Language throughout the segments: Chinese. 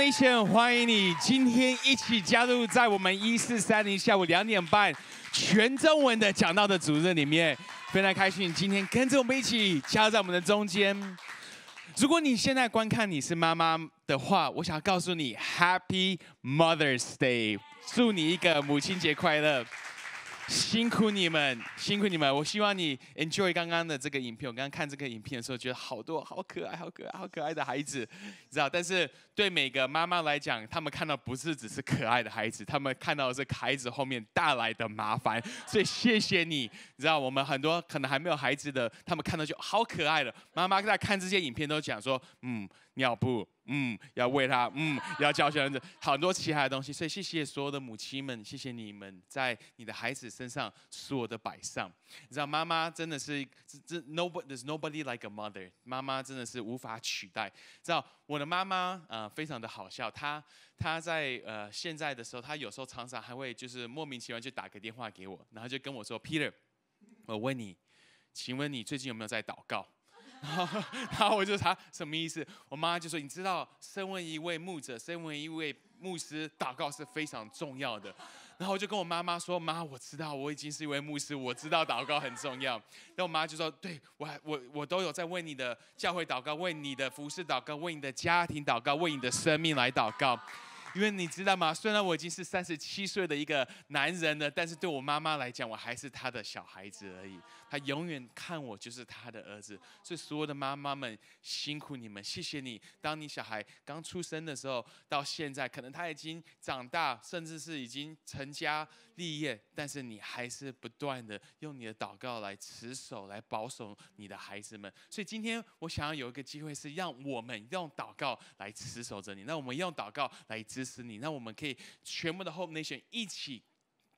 那些人欢迎你，今天一起加入在我们一四三零下午两点半全中文的讲道的组队里面。非常开心，你今天跟着我们一起加入在我们的中间。如果你现在观看你是妈妈的话，我想告诉你，Happy Mother's Day，祝你一个母亲节快乐。辛苦你们，辛苦你们！我希望你 enjoy 刚刚的这个影片。我刚刚看这个影片的时候，觉得好多好可爱、好可爱、好可爱的孩子，你知道？但是对每个妈妈来讲，他们看到不是只是可爱的孩子，他们看到的是孩子后面带来的麻烦。所以谢谢你，知道？我们很多可能还没有孩子的，他们看到就好可爱了。妈妈在看这些影片都讲说，嗯。尿布，嗯，要喂他，嗯，要教小孩子，很多其他的东西。所以谢谢所有的母亲们，谢谢你们在你的孩子身上所有的摆上。你知道妈妈真的是，这这 nobody，there's nobody like a mother。妈妈真的是无法取代。知道我的妈妈啊，非常的好笑。她她在呃现在的时候，她有时候常常还会就是莫名其妙就打个电话给我，然后就跟我说，Peter，我问你，请问你最近有没有在祷告？然后，然后我就查什么意思。我妈就说：“你知道，身为一位牧者，身为一位牧师，祷告是非常重要的。”然后我就跟我妈妈说：“妈，我知道，我已经是一位牧师，我知道祷告很重要。”然后我妈就说：“对我，我我都有在为你的教会祷告，为你的服饰祷告，为你的家庭祷告，为你的生命来祷告。”因为你知道吗？虽然我已经是三十七岁的一个男人了，但是对我妈妈来讲，我还是他的小孩子而已。她永远看我就是他的儿子。所以所有的妈妈们，辛苦你们，谢谢你。当你小孩刚出生的时候，到现在可能他已经长大，甚至是已经成家立业，但是你还是不断的用你的祷告来持守、来保守你的孩子们。所以今天我想要有一个机会，是让我们用祷告来持守着你。那我们用祷告来支持你，那我们可以全部的 h o p e Nation 一起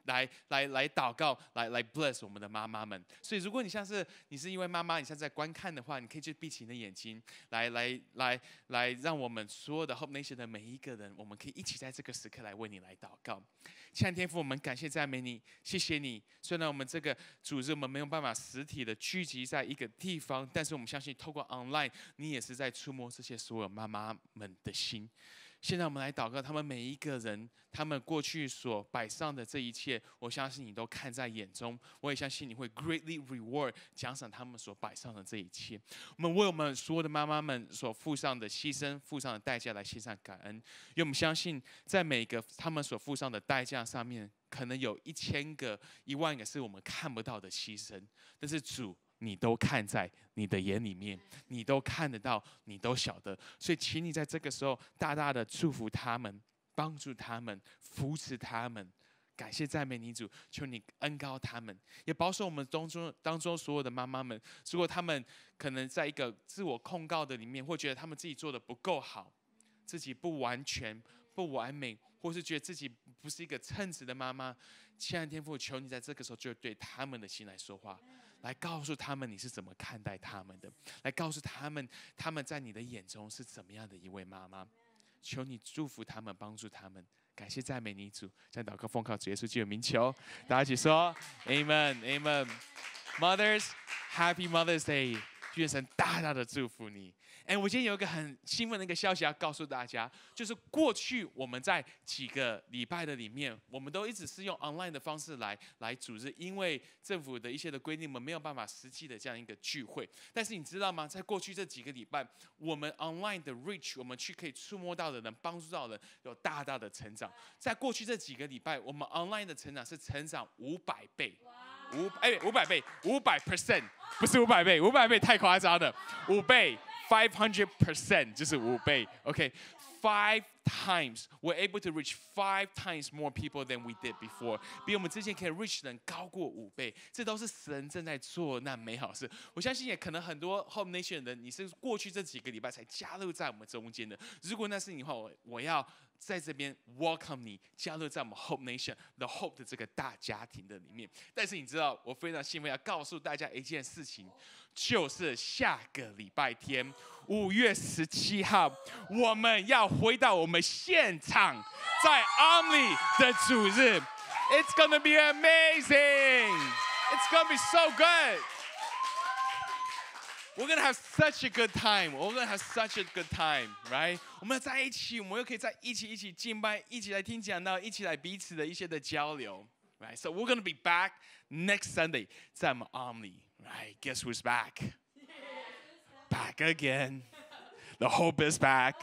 来，来，来祷告，来，来 Bless 我们的妈妈们。所以，如果你像是你是因为妈妈，你现在观看的话，你可以去闭起你的眼睛，来，来，来，来，让我们所有的 h o p e Nation 的每一个人，我们可以一起在这个时刻来为你来祷告。亲爱的天父，我们感谢赞美你，谢谢你。虽然我们这个组织我们没有办法实体的聚集在一个地方，但是我们相信透过 Online，你也是在触摸这些所有妈妈们的心。现在我们来祷告，他们每一个人，他们过去所摆上的这一切，我相信你都看在眼中，我也相信你会 greatly reward 奖赏他们所摆上的这一切。我们为我们所有的妈妈们所付上的牺牲、付上的代价来献上感恩，因为我们相信，在每个他们所付上的代价上面，可能有一千个、一万个是我们看不到的牺牲，但是主。你都看在你的眼里面，你都看得到，你都晓得，所以请你在这个时候大大的祝福他们，帮助他们，扶持他们，感谢赞美你主，求你恩高他们，也保守我们当中当中所有的妈妈们，如果他们可能在一个自我控告的里面，或觉得他们自己做的不够好，自己不完全。不完美，或是觉得自己不是一个称职的妈妈，爱的天赋，求你在这个时候就对他们的心来说话，来告诉他们你是怎么看待他们的，来告诉他们他们在你的眼中是怎么样的一位妈妈，求你祝福他们，帮助他们，感谢赞美你主，在祷告奉靠主耶稣基督名求，大家一起说 Amen，Amen，Mothers，Happy Mother's Day，愿神大大的祝福你。哎，我今天有一个很兴奋的一个消息要告诉大家，就是过去我们在几个礼拜的里面，我们都一直是用 online 的方式来来组织，因为政府的一些的规定，我们没有办法实际的这样一个聚会。但是你知道吗？在过去这几个礼拜，我们 online 的 reach，我们去可以触摸到的人，帮助到人，有大大的成长。在过去这几个礼拜，我们 online 的成长是成长五百倍，五哎五百倍，五百 percent，不是五百倍，五百倍太夸张了，五倍。Five hundred percent，就是五倍，OK。Five times，we're able to reach five times more people than we did before. 比我们之前可以 reach 人高过五倍，这都是神正在做那美好事。我相信也可能很多 Home Nation 的人，你是过去这几个礼拜才加入在我们中间的。如果那是你的话，我我要。在这边，welcome 你加入在我们 Hope Nation The Hope 的这个大家庭的里面。但是你知道，我非常兴奋要告诉大家一件事情，就是下个礼拜天五月十七号，我们要回到我们现场，在 o m n i 的主日。It's gonna be amazing. It's gonna be so good. We're gonna have such a good time. We're gonna have such a good time, right? 我们在一起，我们又可以在一起一起敬拜，一起来听讲道，一起来彼此的一些的交流，right? So we're gonna be back next Sunday 在 Omni, right? Guess who's back? Back again. The hope is back.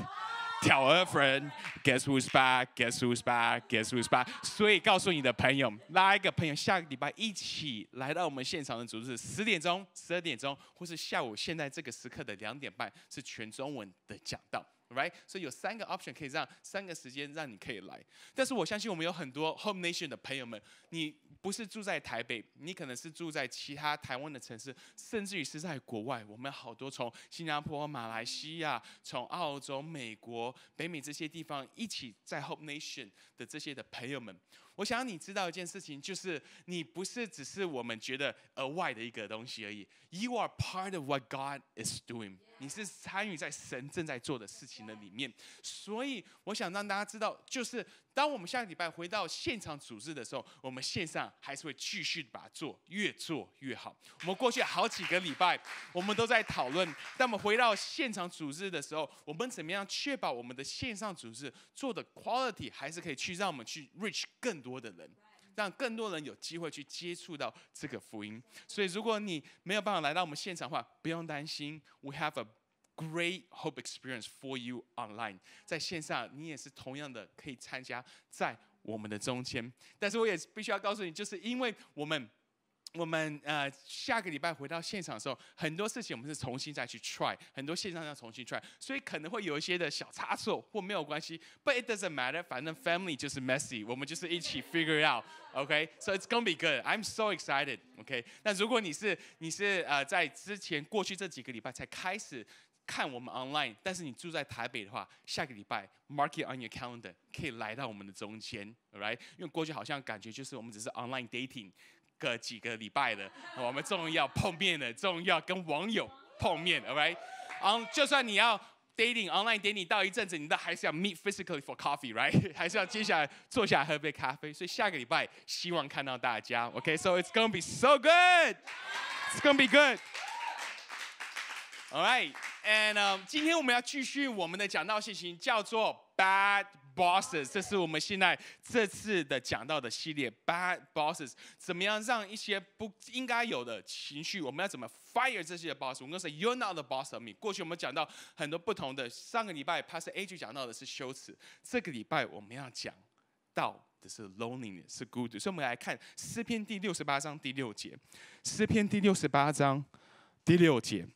tell a friend，guess who's back? guess who's back? guess who's back? 所以告诉你的朋友，拉一个朋友，下个礼拜一起来到我们现场的织日，十点钟、十二点钟，或是下午现在这个时刻的两点半，是全中文的讲道。Right，所以有三个 option 可以让三个时间让你可以来。但是我相信我们有很多 Home Nation 的朋友们，你不是住在台北，你可能是住在其他台湾的城市，甚至于是在国外。我们好多从新加坡、马来西亚、从澳洲、美国、北美这些地方一起在 Home Nation 的这些的朋友们，我想你知道一件事情，就是你不是只是我们觉得额外的一个东西而已。You are part of what God is doing. 你是参与在神正在做的事情的里面，所以我想让大家知道，就是当我们下个礼拜回到现场组织的时候，我们线上还是会继续把它做，越做越好。我们过去好几个礼拜，我们都在讨论，当我们回到现场组织的时候，我们怎么样确保我们的线上组织做的 quality 还是可以去让我们去 reach 更多的人。让更多人有机会去接触到这个福音，所以如果你没有办法来到我们现场的话，不用担心，We have a great hope experience for you online，在线上你也是同样的可以参加在我们的中间，但是我也必须要告诉你，就是因为我们。我们呃下个礼拜回到现场的时候，很多事情我们是重新再去 try，很多线上要重新 try，所以可能会有一些的小差错或没有关系，but it doesn't matter，反正 family 就是 messy，我们就是一起 figure out，OK？So it's gonna be good，I'm so excited，OK？那如果你是你是呃在之前过去这几个礼拜才开始看我们 online，但是你住在台北的话，下个礼拜 mark it on your calendar，可以来到我们的中间，right？因为过去好像感觉就是我们只是 online dating。个几个礼拜了，我们终于要碰面了，终于要跟网友碰面，All 就算你要 dating online dating 到一阵子，你都还是要 meet physically for coffee，right？还是要接下来坐下喝杯咖啡。所以下个礼拜希望看到大家，OK？So it's gonna be so good，it's gonna be good，All right，and 今天我们要继续我们的讲道信息，叫做 Bad。Bosses，这是我们现在这次的讲到的系列 Bad Bosses，怎么样让一些不应该有的情绪？我们要怎么 Fire 这些 Boss？我们说 You're not the boss of me。过去我们讲到很多不同的，上个礼拜 p a s t a g e A 就讲到的是修辞，这个礼拜我们要讲到的是 Loneliness 是孤独，所以我们来看诗篇第六十八章第六节。诗篇第六十八章第六节，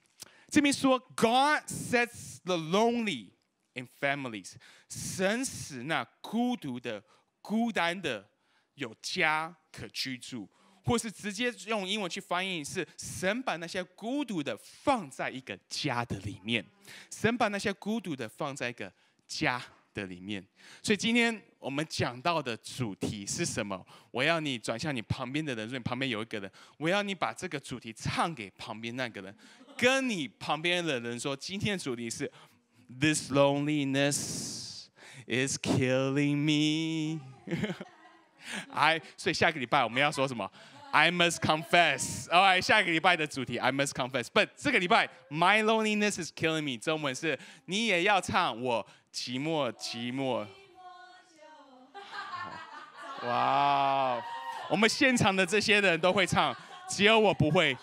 这边说 God sets the lonely。In families，神使那孤独的、孤单的有家可居住，或是直接用英文去翻译，是神把那些孤独的放在一个家的里面。神把那些孤独的放在一个家的里面。所以今天我们讲到的主题是什么？我要你转向你旁边的人，说你旁边有一个人，我要你把这个主题唱给旁边那个人，跟你旁边的人说，今天的主题是。This loneliness is killing me。I，所以下个礼拜我们要说什么？I must confess。Alright，下一个礼拜的主题 I must confess。But 这个礼拜 My loneliness is killing me。中文是你也要唱我寂寞寂寞。哇！我们现场的这些人都会唱，只有我不会，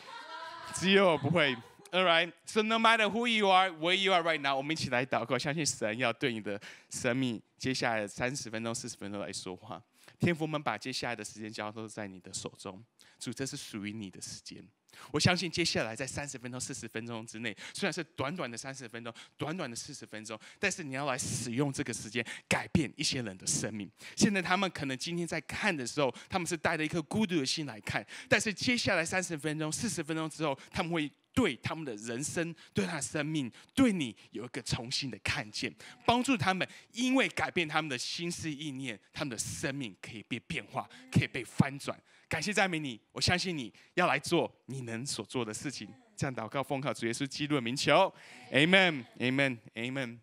只有我不会。Alright，so no matter who you are, where you are right now，我们一起来祷告，相信神要对你的生命接下来三十分钟、四十分钟来说话。天父，我们把接下来的时间交托在你的手中，主，这是属于你的时间。我相信接下来在三十分钟、四十分钟之内，虽然是短短的三十分钟、短短的四十分钟，但是你要来使用这个时间，改变一些人的生命。现在他们可能今天在看的时候，他们是带着一颗孤独的心来看，但是接下来三十分钟、四十分钟之后，他们会。对他们的人生，对他的生命，对你有一个重新的看见，帮助他们，因为改变他们的心思意念，他们的生命可以被变化，可以被翻转。感谢赞美你，我相信你要来做你能所做的事情。这样祷告奉靠主耶稣基督的名求，e n a m e n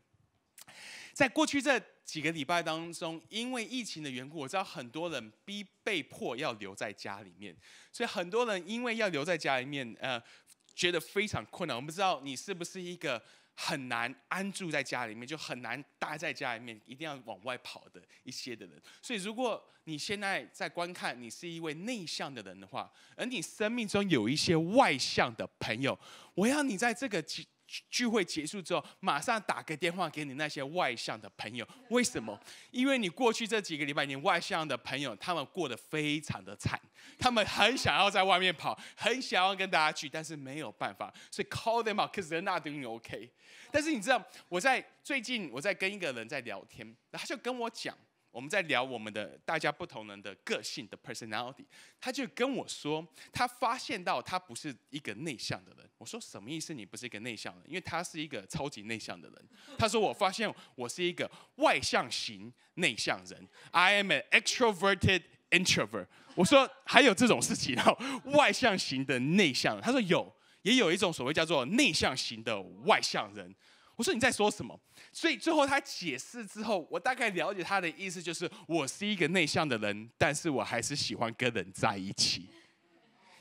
在过去这几个礼拜当中，因为疫情的缘故，我知道很多人逼被迫要留在家里面，所以很多人因为要留在家里面，呃。觉得非常困难，我不知道你是不是一个很难安住在家里面，就很难待在家里面，一定要往外跑的一些的人。所以，如果你现在在观看，你是一位内向的人的话，而你生命中有一些外向的朋友，我要你在这个。聚会结束之后，马上打个电话给你那些外向的朋友。为什么？因为你过去这几个礼拜，你外向的朋友他们过得非常的惨，他们很想要在外面跑，很想要跟大家聚，但是没有办法。所以 call them o u t because they're not doing okay。但是你知道，我在最近我在跟一个人在聊天，他就跟我讲。我们在聊我们的大家不同人的个性的 personality，他就跟我说，他发现到他不是一个内向的人。我说什么意思？你不是一个内向人，因为他是一个超级内向的人。他说我发现我是一个外向型内向人，I am an extroverted introvert。我说还有这种事情哦，外向型的内向。他说有，也有一种所谓叫做内向型的外向人。我说你在说什么？所以最后他解释之后，我大概了解他的意思，就是我是一个内向的人，但是我还是喜欢跟人在一起。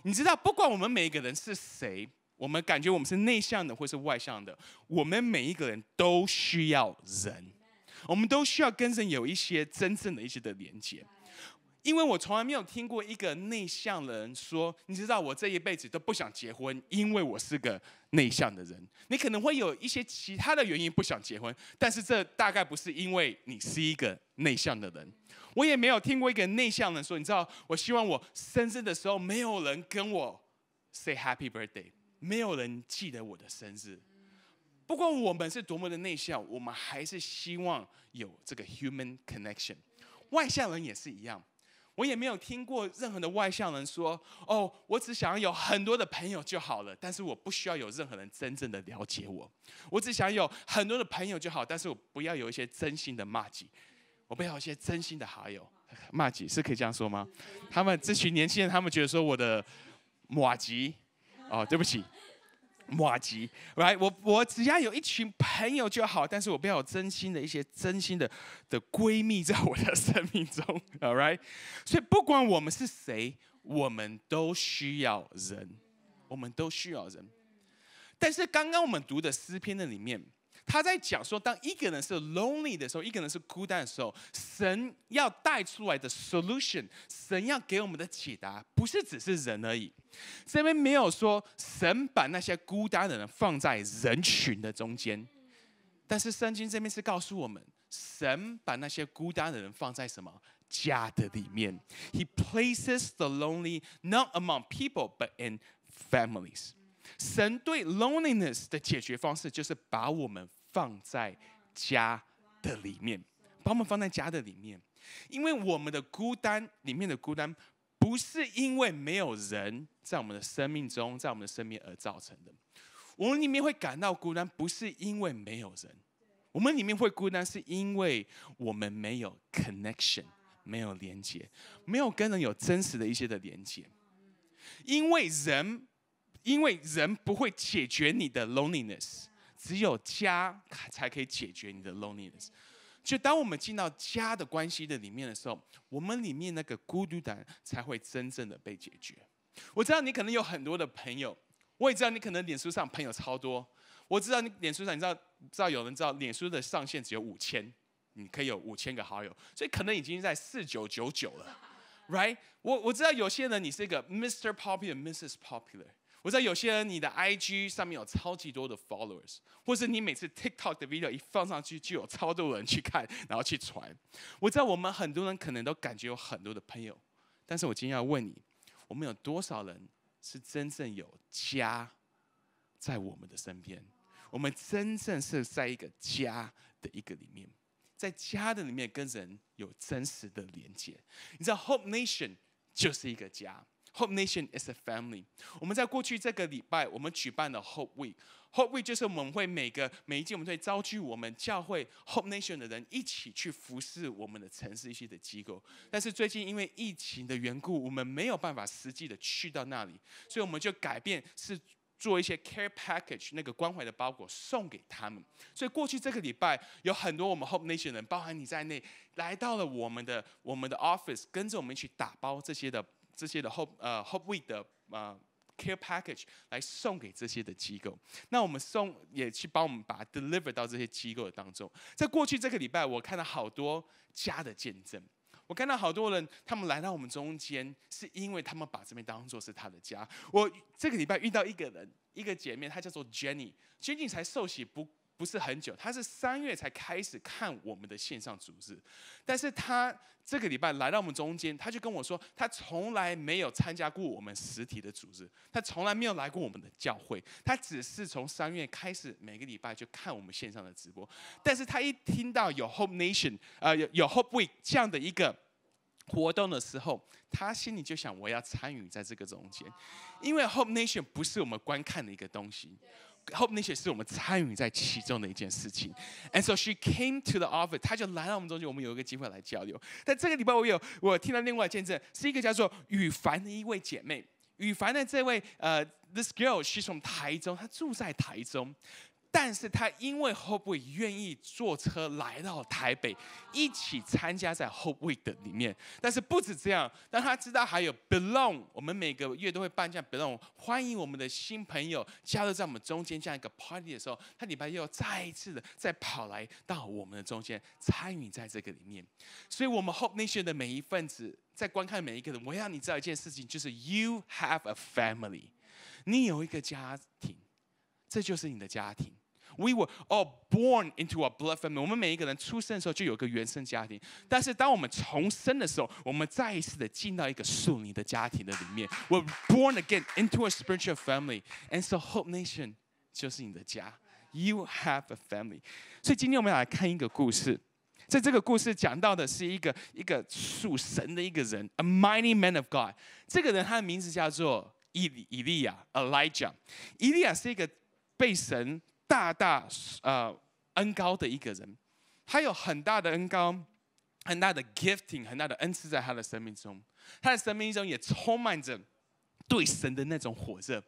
你知道，不管我们每一个人是谁，我们感觉我们是内向的或是外向的，我们每一个人都需要人，我们都需要跟人有一些真正的一些的连接。因为我从来没有听过一个内向的人说，你知道我这一辈子都不想结婚，因为我是个内向的人。你可能会有一些其他的原因不想结婚，但是这大概不是因为你是一个内向的人。我也没有听过一个内向的人说，你知道我希望我生日的时候没有人跟我 say happy birthday，没有人记得我的生日。不过我们是多么的内向，我们还是希望有这个 human connection。外向人也是一样。我也没有听过任何的外向人说，哦，我只想要有很多的朋友就好了，但是我不需要有任何人真正的了解我，我只想有很多的朋友就好，但是我不要有一些真心的骂己，我不要一些真心的好友骂己，是可以这样说吗？他们这群年轻人，他们觉得说我的骂吉哦，对不起。莫急，t 我我只要有一群朋友就好，但是我不要有真心的一些真心的的闺蜜在我的生命中，All right，所以不管我们是谁，我们都需要人，我们都需要人。但是刚刚我们读的诗篇的里面。他在讲说，当一个人是 lonely 的时候，一个人是孤单的时候，神要带出来的 solution，神要给我们的解答，不是只是人而已。这边没有说神把那些孤单的人放在人群的中间，但是圣经这边是告诉我们，神把那些孤单的人放在什么家的里面。He places the lonely not among people but in families。神对 loneliness 的解决方式，就是把我们。放在家的里面，把我们放在家的里面，因为我们的孤单里面的孤单，不是因为没有人在我们的生命中，在我们的生命而造成的。我们里面会感到孤单，不是因为没有人，我们里面会孤单，是因为我们没有 connection，没有连接，没有跟人有真实的一些的连接。因为人，因为人不会解决你的 loneliness。只有家才可以解决你的 loneliness。就当我们进到家的关系的里面的时候，我们里面那个孤独感才会真正的被解决。我知道你可能有很多的朋友，我也知道你可能脸书上朋友超多。我知道你脸书上，你知道知道有人知道脸书的上限只有五千，你可以有五千个好友，所以可能已经在四九九九了，right？我我知道有些人你是一个 Mr. Popular，Mrs. Popular。我知道有些人你的 IG 上面有超级多的 followers，或是你每次 TikTok 的 video 一放上去就有超多人去看，然后去传。我知道我们很多人可能都感觉有很多的朋友，但是我今天要问你，我们有多少人是真正有家在我们的身边？我们真正是在一个家的一个里面，在家的里面跟人有真实的连接。你知道 h o p e Nation 就是一个家。Hope Nation is a family。我们在过去这个礼拜，我们举办了 Hope Week。Hope Week 就是我们会每个每一届，我们会召集我们教会 Hope Nation 的人一起去服侍我们的城市一些的机构。但是最近因为疫情的缘故，我们没有办法实际的去到那里，所以我们就改变是做一些 Care Package 那个关怀的包裹送给他们。所以过去这个礼拜，有很多我们 Hope Nation 的人，包含你在内，来到了我们的我们的 Office，跟着我们去打包这些的。这些的 Hope 呃 hope we 的呃 care package 来送给这些的机构，那我们送也去帮我们把 deliver 到这些机构的当中。在过去这个礼拜，我看到好多家的见证，我看到好多人他们来到我们中间，是因为他们把这边当做是他的家。我这个礼拜遇到一个人，一个姐妹，她叫做 Jenny，Jenny 才受洗不。不是很久，他是三月才开始看我们的线上组织，但是他这个礼拜来到我们中间，他就跟我说，他从来没有参加过我们实体的组织，他从来没有来过我们的教会，他只是从三月开始每个礼拜就看我们线上的直播，但是他一听到有 Hope Nation，呃，有有 Hope Week 这样的一个活动的时候，他心里就想我要参与在这个中间，因为 Hope Nation 不是我们观看的一个东西。Hope 那些是我们参与在其中的一件事情，and so she came to the office，她就来到我们中间，我们有一个机会来交流。但这个礼拜我有，我听到另外见证，是一个叫做羽凡的一位姐妹，羽凡的这位呃，this girl she's from 台中，她住在台中。但是他因为 Hope Week 愿意坐车来到台北，一起参加在 Hope Week 的里面。但是不止这样，当他知道还有 Belong，我们每个月都会办这样 Belong，欢迎我们的新朋友加入在我们中间这样一个 party 的时候，他礼拜六再一次的再跑来到我们的中间参与在这个里面。所以，我们 Hope Nation 的每一份子在观看每一个人，我要你知道一件事情，就是 You have a family，你有一个家庭，这就是你的家庭。We were all born into a blood family。我们每一个人出生的时候就有个原生家庭，但是当我们重生的时候，我们再一次的进到一个属灵的家庭的里面。We're born again into a spiritual family, and so Hope Nation 就是你的家。You have a family。所以今天我们来看一个故事。在这个故事讲到的是一个一个属神的一个人，a mighty man of God。这个人他的名字叫做以以利亚 Elijah。以利亚是一个被神大大呃恩高的一个人，他有很大的恩高，很大的 gifting，很大的恩赐在他的生命中，他的生命中也充满着对神的那种火热。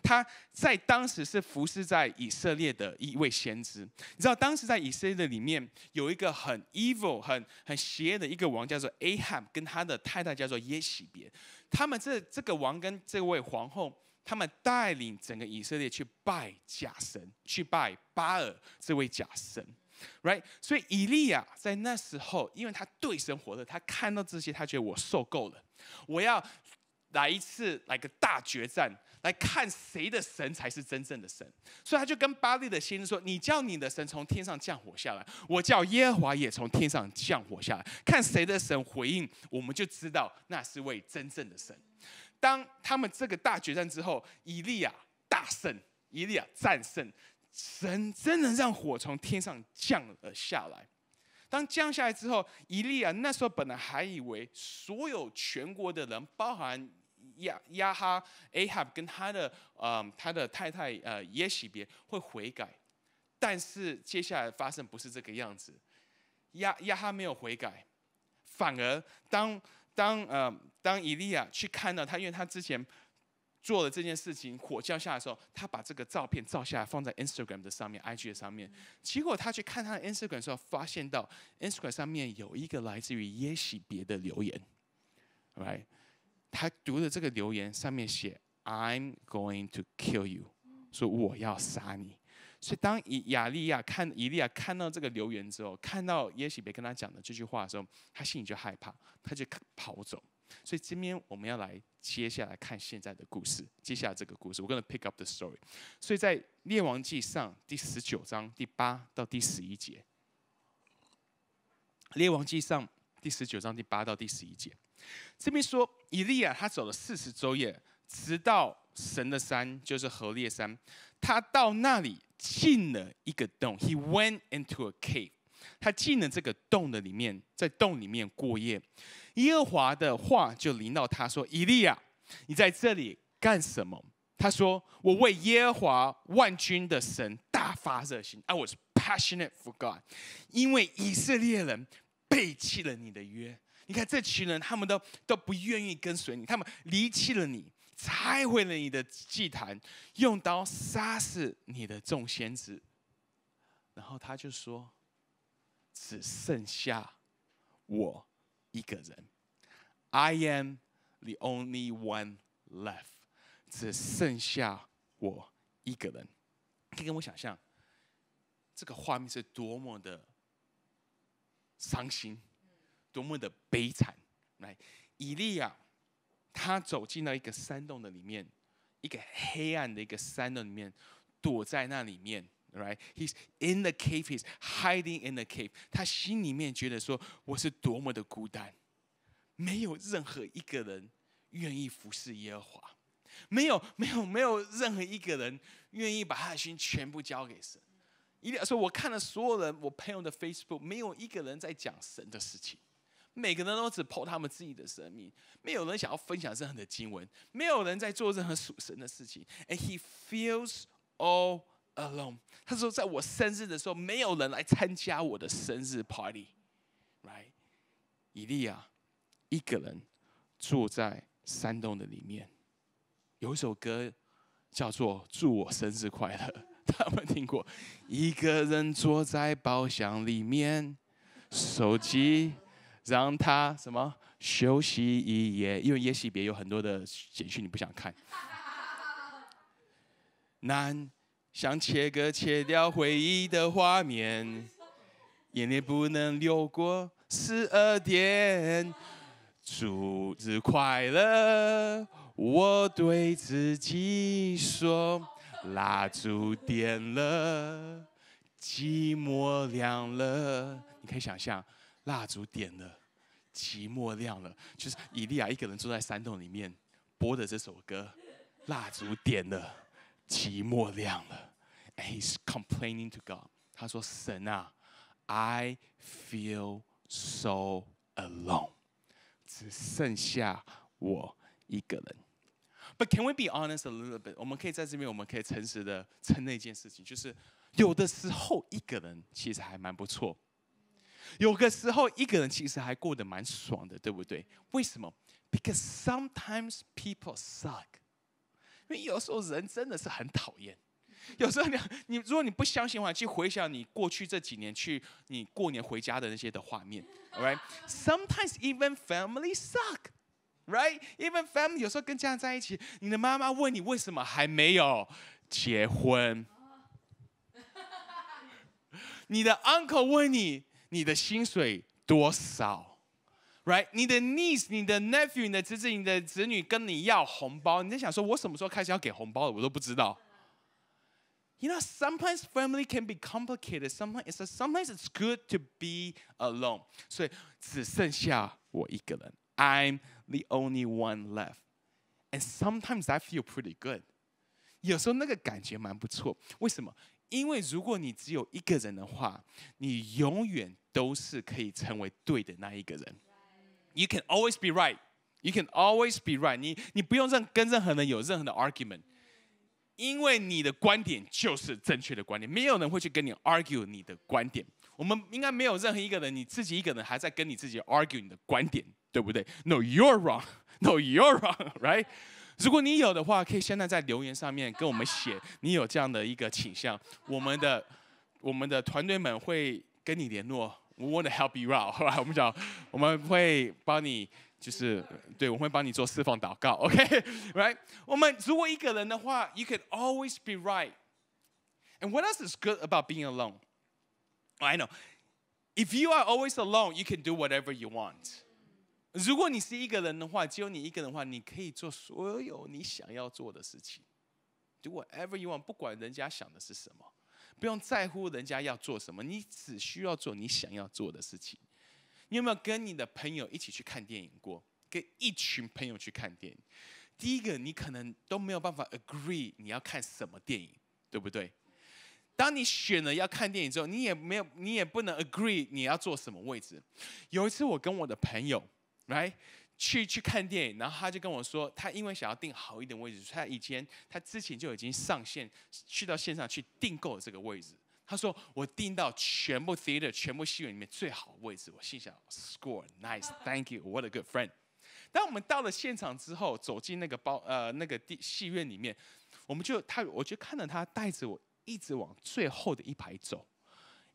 他在当时是服侍在以色列的一位先知。你知道当时在以色列的里面有一个很 evil、很很邪的一个王，叫做 Ahab，跟他的太太叫做耶喜别。他们这这个王跟这位皇后。他们带领整个以色列去拜假神，去拜巴尔这位假神，right？所以以利亚在那时候，因为他对神活着，他看到这些，他觉得我受够了，我要来一次来个大决战，来看谁的神才是真正的神。所以他就跟巴利的生说：“你叫你的神从天上降火下来，我叫耶和华也从天上降火下来，看谁的神回应，我们就知道那是位真正的神。”当他们这个大决战之后，以利亚大胜，以利亚战胜，神真的让火从天上降了下来。当降下来之后，以利亚那时候本来还以为所有全国的人，包含亚亚哈、Ahab 跟他的嗯他的太太呃耶洗别会悔改，但是接下来发生不是这个样子，亚亚哈没有悔改，反而当。当呃当以利亚去看到他，因为他之前做了这件事情，火浇下的时候，他把这个照片照下来，放在 Instagram 的上面、IG 的上面。结果他去看他的 Instagram 的时候，发现到 Instagram 上面有一个来自于耶喜别的留言，r i g h t 他读的这个留言上面写：“I'm going to kill you”，说我要杀你。所以当以亚利亚看以利亚看到这个留言之后，看到耶洗别跟他讲的这句话的时候，他心里就害怕，他就跑走。所以今天我们要来接下来看现在的故事，接下来这个故事，我跟人 pick up the story。所以在列王记上第十九章第八到第十一节，列王记上第十九章第八到第十一节，这边说以利亚他走了四十昼夜，直到。神的山就是何烈山，他到那里进了一个洞。He went into a cave。他进了这个洞的里面，在洞里面过夜。耶和华的话就临到他说：“以利亚，你在这里干什么？”他说：“我为耶和华万军的神大发热心。I was passionate for God，因为以色列人背弃了你的约。你看这群人，他们都都不愿意跟随你，他们离弃了你。”拆毁了你的祭坛，用刀杀死你的众仙子。”然后他就说：“只剩下我一个人。” I am the only one left，只剩下我一个人。可以跟我想象，这个画面是多么的伤心，多么的悲惨。来，以利亚。他走进到一个山洞的里面，一个黑暗的一个山洞里面，躲在那里面，right? He's in the cave. He's hiding in the cave. 他心里面觉得说，我是多么的孤单，没有任何一个人愿意服侍耶和华，没有，没有，没有任何一个人愿意把他的心全部交给神。一定要说，我看了所有人，我朋友的 Facebook，没有一个人在讲神的事情。每个人都只抛他们自己的生命，没有人想要分享任何的经文，没有人在做任何属神的事情。And he feels all alone。他说，在我生日的时候，没有人来参加我的生日 party。Right？以利亚一个人坐在山洞的里面，有一首歌叫做《祝我生日快乐》，他们听过。一个人坐在包厢里面，手机。让他什么休息一夜，因为夜戏别有很多的简讯你不想看。难想切割切掉回忆的画面，眼泪不能流过十二点。祝日快乐，我对自己说，蜡烛点了，寂寞凉了。你可以想象，蜡烛点了。寂寞亮了，就是以利亚一个人坐在山洞里面，播的这首歌，蜡烛点了，寂寞亮了。And he's complaining to God，他说：“神啊，I feel so alone，只剩下我一个人。”But can we be honest a little bit？我们可以在这边，我们可以诚实的称那件事情，就是有的时候一个人其实还蛮不错。有个时候，一个人其实还过得蛮爽的，对不对？为什么？Because sometimes people suck。因为有时候人真的是很讨厌。有时候你，你如果你不相信的话，去回想你过去这几年去你过年回家的那些的画面，Right？Sometimes a l l even family suck，Right？Even family 有时候跟家人在一起，你的妈妈问你为什么还没有结婚，你的 uncle 问你。你的薪水多少，right？你的 niece、你的 nephew、你的侄子、你的子女跟你要红包，你在想说，我什么时候开始要给红包了，我都不知道。You know, sometimes family can be complicated. Sometimes it's sometimes it's good to be alone. 所以只剩下我一个人，I'm the only one left. And sometimes I feel pretty good. 有时候那个感觉蛮不错，为什么？因为如果你只有一个人的话，你永远都是可以成为对的那一个人。You can always be right. You can always be right. 你你不用任跟任何人有任何的 argument，因为你的观点就是正确的观点，没有人会去跟你 argue 你的观点。我们应该没有任何一个人，你自己一个人还在跟你自己 argue 你的观点，对不对？No, you're wrong. No, you're wrong. Right? 如果你有的话，可以现在在留言上面跟我们写你有这样的一个倾向，我们的我们的团队们会跟你联络。We want to help you out，好吧？我们讲，我们会帮你，就是对，我会帮你做释放祷告，OK？Right？我们如果一个人的话，You can always be right。And what else is good about being alone? I know. If you are always alone, you can do whatever you want. 如果你是一个人的话，只有你一个人的话，你可以做所有你想要做的事情。就 whatever you want，不管人家想的是什么，不用在乎人家要做什么，你只需要做你想要做的事情。你有没有跟你的朋友一起去看电影过？跟一群朋友去看电影，第一个你可能都没有办法 agree 你要看什么电影，对不对？当你选了要看电影之后，你也没有，你也不能 agree 你要坐什么位置。有一次我跟我的朋友。来去去看电影，然后他就跟我说，他因为想要订好一点位置，他以前他之前就已经上线去到线上去订购这个位置。他说：“我订到全部 theater 全部戏院里面最好的位置。”我心想：“Score, nice, thank you, what a good friend。”当我们到了现场之后，走进那个包呃那个地戏院里面，我们就他我就看到他带着我一直往最后的一排走，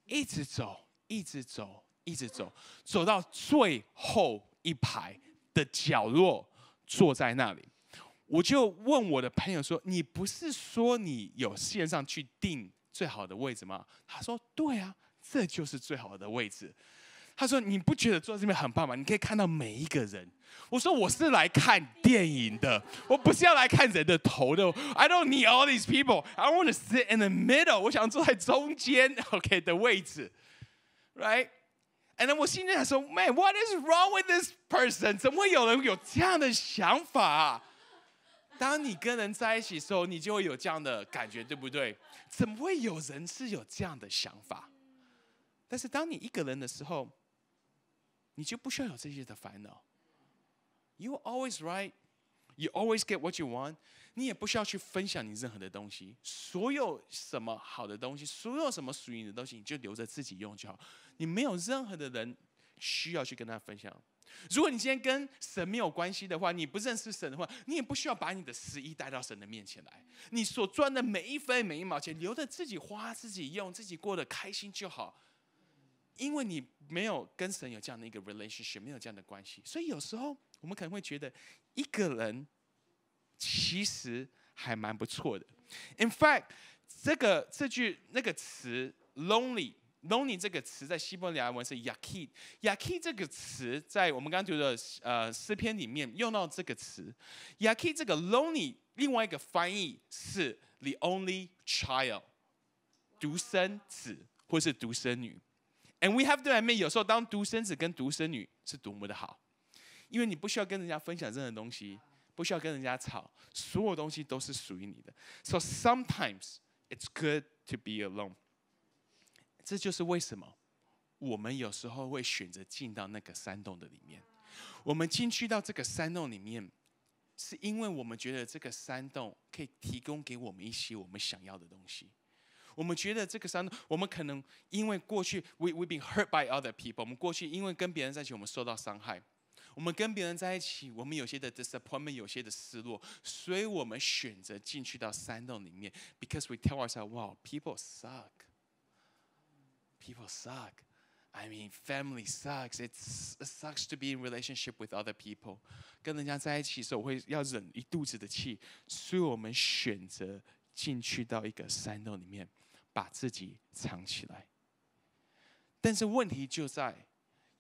一直走，一直走，一直走，走到最后。一排的角落坐在那里，我就问我的朋友说：“你不是说你有线上去订最好的位置吗？”他说：“对啊，这就是最好的位置。”他说：“你不觉得坐在这边很棒吗？你可以看到每一个人。”我说：“我是来看电影的，我不是要来看人的头的。”I don't need all these people. I want to sit in the middle. 我想坐在中间 OK 的位置，Right? And 我心里想说，Man, what is wrong with this person？怎么会有人有这样的想法、啊？当你跟人在一起的时候，你就会有这样的感觉，对不对？怎么会有人是有这样的想法？但是当你一个人的时候，你就不需要有这些的烦恼。You always right, you always get what you want, 你也不需要去分享你任何的东西，所有什么好的东西，所有什么属于你的东西，你就留着自己用就好。你没有任何的人需要去跟他分享。如果你今天跟神没有关系的话，你不认识神的话，你也不需要把你的十一带到神的面前来。你所赚的每一分每一毛钱，留着自己花、自己用、自己过得开心就好。因为你没有跟神有这样的一个 relationship，没有这样的关系，所以有时候我们可能会觉得一个人。其实还蛮不错的。In fact，这个这句那个词 “lonely”，“lonely” 这个词在希伯来文是 “yaki”。yaki 这个词在我们刚刚读的呃诗篇里面用到这个词。yaki 这个 “lonely” 另外一个翻译是 “the only child”，独生子或是独生女。And we have to admit，有时候当独生子跟独生女是多么的好，因为你不需要跟人家分享任何东西。不需要跟人家吵，所有东西都是属于你的。So sometimes it's good to be alone。这就是为什么我们有时候会选择进到那个山洞的里面。我们进去到这个山洞里面，是因为我们觉得这个山洞可以提供给我们一些我们想要的东西。我们觉得这个山洞，我们可能因为过去 we we've been hurt by other people，我们过去因为跟别人在一起，我们受到伤害。我们跟别人在一起，我们有些的 disappointment，有些的失落，所以我们选择进去到山洞里面，because we tell ourselves, "Wow, people suck. People suck. I mean, family sucks. It sucks to be in relationship with other people." 跟人家在一起的时候，会要忍一肚子的气，所以我们选择进去到一个山洞里面，把自己藏起来。但是问题就在。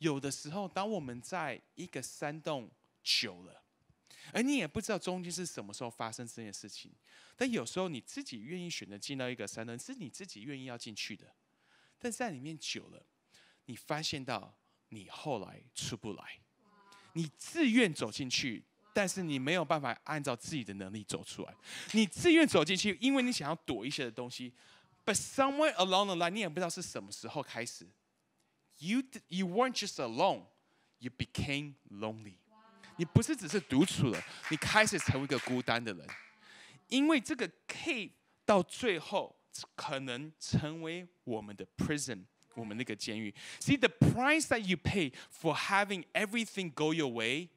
有的时候，当我们在一个山洞久了，而你也不知道中间是什么时候发生这件事情。但有时候你自己愿意选择进到一个山洞，是你自己愿意要进去的。但在里面久了，你发现到你后来出不来。你自愿走进去，但是你没有办法按照自己的能力走出来。你自愿走进去，因为你想要躲一些的东西。But somewhere along the line，你也不知道是什么时候开始。You you weren't just alone, you became lonely. 你不是只是独处了，你开始成为一个孤单的人。因为这个 cave 到最后可能成为我们的 prison，我们那个监狱。See the price that you pay for having everything go your way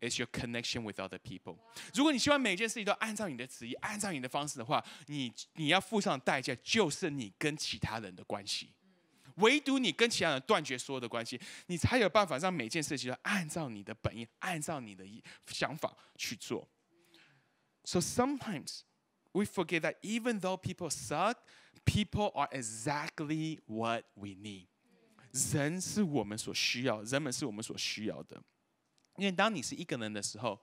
is your connection with other people. 如果你希望每件事情都按照你的旨意，按照你的方式的话，你你要付上代价就是你跟其他人的关系。唯独你跟其他人断绝所有的关系，你才有办法让每件事情按照你的本意、按照你的想法去做。So sometimes we forget that even though people suck, people are exactly what we need. 人是我们所需要，人们是我们所需要的。因为当你是一个人的时候，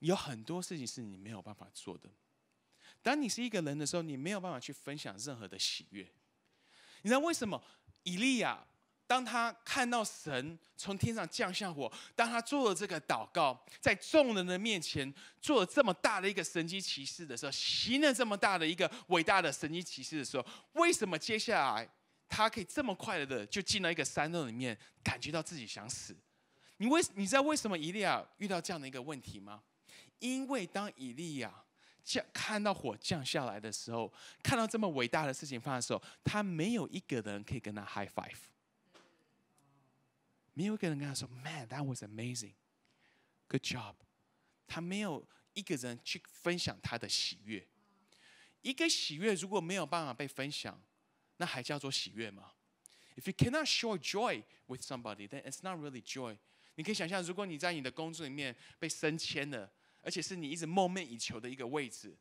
有很多事情是你没有办法做的。当你是一个人的时候，你没有办法去分享任何的喜悦。你知道为什么以利亚当他看到神从天上降下火，当他做了这个祷告，在众人的面前做了这么大的一个神迹骑士的时候，行了这么大的一个伟大的神迹骑士的时候，为什么接下来他可以这么快乐的就进到一个山洞里面，感觉到自己想死？你为你知道为什么以利亚遇到这样的一个问题吗？因为当以利亚。降看到火降下来的时候，看到这么伟大的事情发生的时候，他没有一个人可以跟他 high five，没有一个人跟他说 “Man, that was amazing, good job”，他没有一个人去分享他的喜悦。一个喜悦如果没有办法被分享，那还叫做喜悦吗？If you cannot share joy with somebody, then it's not really joy。你可以想象，如果你在你的工作里面被升迁了。而且是你一直梦寐以求的一个位置，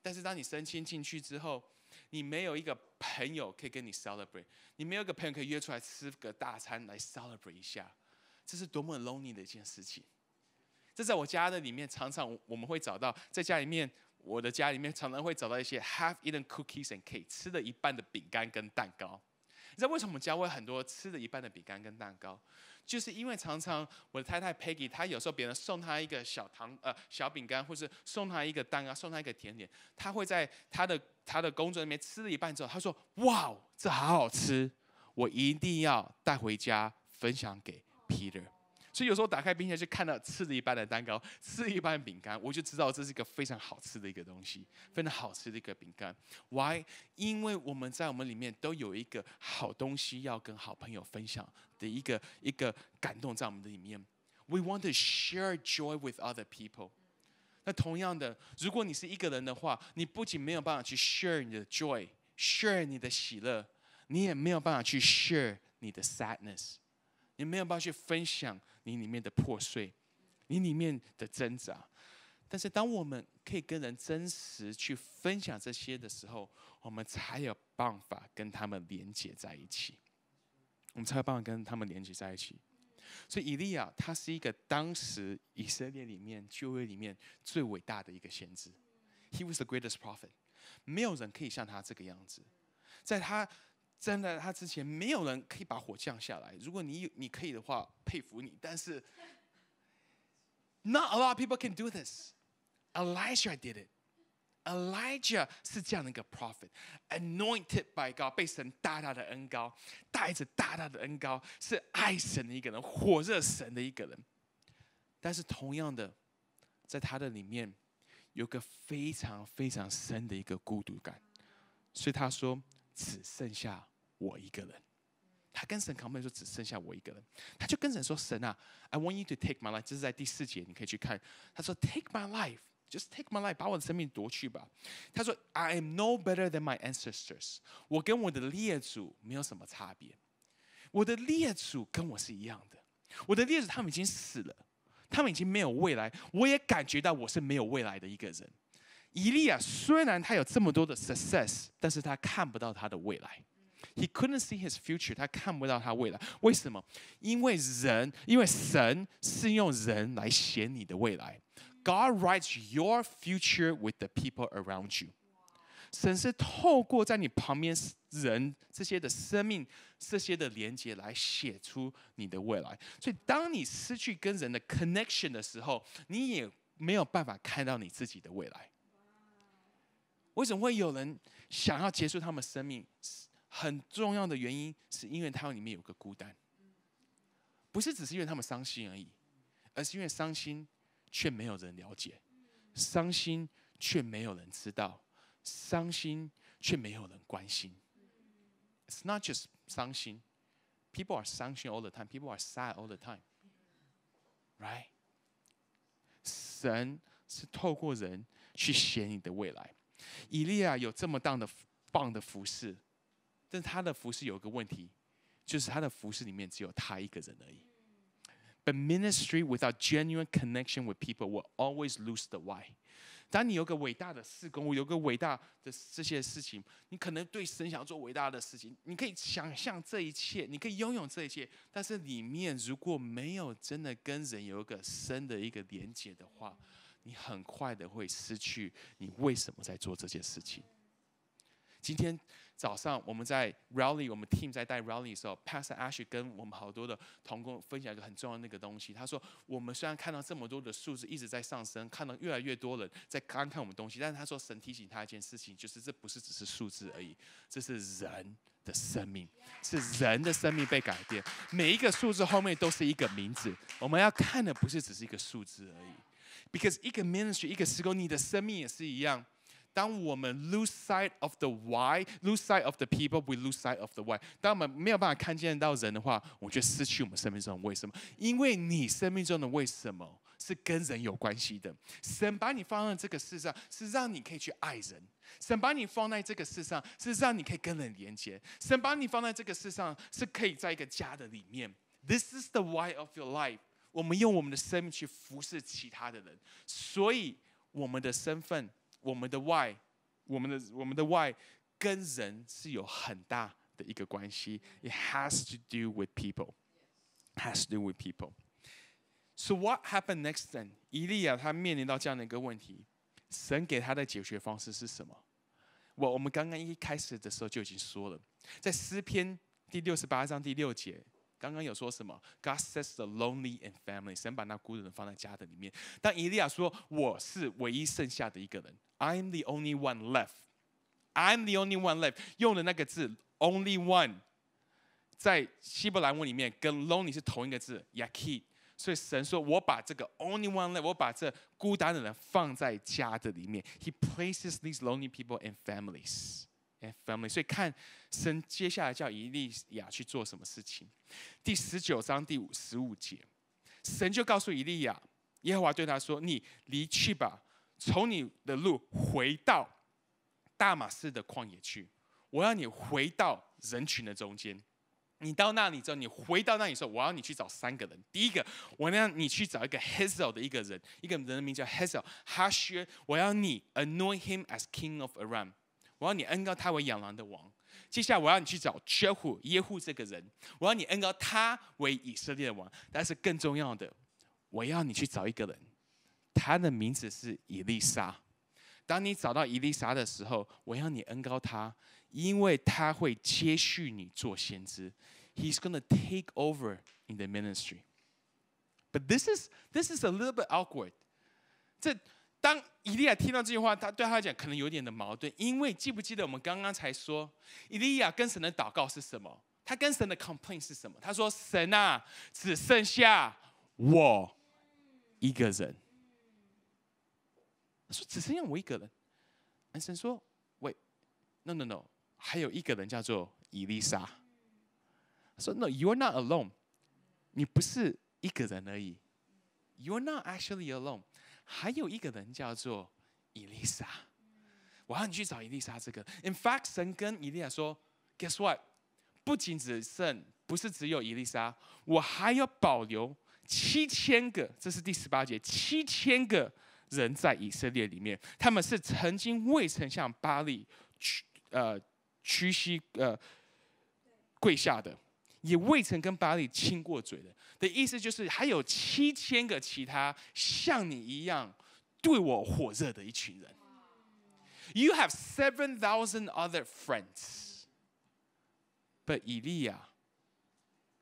但是当你申请进去之后，你没有一个朋友可以跟你 celebrate，你没有一个朋友可以约出来吃个大餐来 celebrate 一下，这是多么 lonely 的一件事情。这在我家的里面常常我们会找到，在家里面我的家里面常常会找到一些 half eaten cookies and cake，吃了一半的饼干跟蛋糕。你知道为什么我们家会很多吃了一半的饼干跟蛋糕？就是因为常常我的太太 Peggy，她有时候别人送她一个小糖呃小饼干，或是送她一个蛋糕，送她一个甜点，她会在她的她的工作里面吃了一半之后，她说：“哇哦，这好好吃，我一定要带回家分享给 Peter。”所以有时候打开冰箱就看到吃了一半的蛋糕，吃一半的饼干，我就知道这是一个非常好吃的一个东西，非常好吃的一个饼干。Why？因为我们在我们里面都有一个好东西要跟好朋友分享的一个一个感动在我们的里面。We want to share joy with other people。那同样的，如果你是一个人的话，你不仅没有办法去 share 你的 joy，share 你的喜乐，你也没有办法去 share 你的 sadness。你没有办法去分享你里面的破碎，你里面的挣扎。但是，当我们可以跟人真实去分享这些的时候，我们才有办法跟他们连接在一起。我们才有办法跟他们连接在一起。所以，以利亚他是一个当时以色列里面旧约里面最伟大的一个先知。He was the greatest prophet. 没有人可以像他这个样子，在他。站在他之前，没有人可以把火降下来。如果你你可以的话，佩服你。但是，Not a lot of people can do this. Elijah did it. Elijah 是这样的一个 prophet，anointed by God，被神大大的恩高，带着大大的恩高，是爱神的一个人，火热神的一个人。但是，同样的，在他的里面，有个非常非常深的一个孤独感，所以他说，只剩下。我一个人，他跟神抗辩说只剩下我一个人。他就跟神说：“神啊，I want you to take my life。”这是在第四节，你可以去看。他说：“Take my life, just take my life，把我的生命夺去吧。”他说：“I am no better than my ancestors。我跟我的列祖没有什么差别。我的列祖跟我是一样的。我的列祖他们已经死了，他们已经没有未来。我也感觉到我是没有未来的一个人。以利亚虽然他有这么多的 success，但是他看不到他的未来。” He couldn't see his future. 他看不到他未来，为什么？因为人，因为神是用人来写你的未来。God writes your future with the people around you. 神是透过在你旁边人这些的生命、这些的连接来写出你的未来。所以，当你失去跟人的 connection 的时候，你也没有办法看到你自己的未来。为什么会有人想要结束他们生命？很重要的原因，是因为他们里面有个孤单，不是只是因为他们伤心而已，而是因为伤心，却没有人了解，伤心却没有人知道，伤心却没有人关心。It's not just 伤心，People are 伤心 all the time. People are sad all the time. Right？神是透过人去写你的未来。以利亚有这么大的棒的服饰。但他的服饰有个问题，就是他的服饰里面只有他一个人而已。But ministry without genuine connection with people will always lose the why。当你有个伟大的事工，有个伟大的这些事情，你可能对神想做伟大的事情，你可以想象这一切，你可以拥有这一切。但是里面如果没有真的跟人有一个深的一个连接的话，你很快的会失去你为什么在做这件事情。今天。早上我们在 rally，我们 team 在带 rally 的时候，Pastor Ash 跟我们好多的同工分享一个很重要的那个东西。他说，我们虽然看到这么多的数字一直在上升，看到越来越多人在观看我们东西，但是他说神提醒他一件事情，就是这不是只是数字而已，这是人的生命，是人的生命被改变。每一个数字后面都是一个名字，我们要看的不是只是一个数字而已，because 一个 ministry，一个机构，你的生命也是一样。当我们 lose sight of the why, lose sight of the people, we lose sight of the why。当我们没有办法看见到人的话，我们就失去我们生命中的为什么？因为你生命中的为什么是跟人有关系的。神把你放在这个世上，是让你可以去爱人；神把你放在这个世上，是让你可以跟人连接；神把你放在这个世上，是可以在一个家的里面。This is the why of your life。我们用我们的生命去服侍其他的人，所以我们的身份。我们的 Why，我们的我们的 Why 跟人是有很大的一个关系。It has to do with people, has to do with people. So what happened next then？伊利亚他面临到这样的一个问题，神给他的解决方式是什么？我我们刚刚一开始的时候就已经说了，在诗篇第六十八章第六节，刚刚有说什么？God says the lonely and family，神把那孤独人放在家的里面。当伊利亚说我是唯一剩下的一个人。I'm the only one left. I'm the only one left. 用的那个字 only one，在希伯来文里面跟 lonely 是同一个字 yake。所以神说，我把这个 only one left，我把这孤单的人放在家的里面。He places these lonely people and families and family。所以看神接下来叫以利亚去做什么事情。第十九章第五十五节，神就告诉以利亚，耶和华对他说，你离去吧。从你的路回到大马士的旷野去，我要你回到人群的中间。你到那里之后，你回到那里之后，我要你去找三个人。第一个，我让你去找一个 h a z e l 的一个人，一个人的名叫 h a z s e l 哈薛。我要你 Anoint him as king of Aram。我要你恩告他为亚兰的王。接下来，我要你去找 Jehu 耶户这个人，我要你恩告他为以色列王。但是更重要的，我要你去找一个人。他的名字是伊丽莎。当你找到伊丽莎的时候，我要你恩高他，因为他会接续你做先知。He's g o n n a t a k e over in the ministry. But this is this is a little bit awkward. 这当伊利亚听到这句话，他对他讲可能有点的矛盾，因为记不记得我们刚刚才说，伊利亚跟神的祷告是什么？他跟神的 complaint 是什么？他说：“神啊，只剩下我一个人。”说只剩下我一个人，神说，喂，no no no，还有一个人叫做伊丽莎。说，no，you're not alone，你不是一个人而已，you're not actually alone，还有一个人叫做伊丽莎，我让你去找伊丽莎。这个，in fact，神跟伊丽莎说，guess what，不仅只剩，不是只有伊丽莎，我还要保留七千个，这是第十八节，七千个。人在以色列里面，他们是曾经未曾向巴利屈呃屈膝呃跪下的，也未曾跟巴利亲过嘴的。的意思就是还有七千个其他像你一样对我火热的一群人。You have seven thousand other friends，b u t 以利亚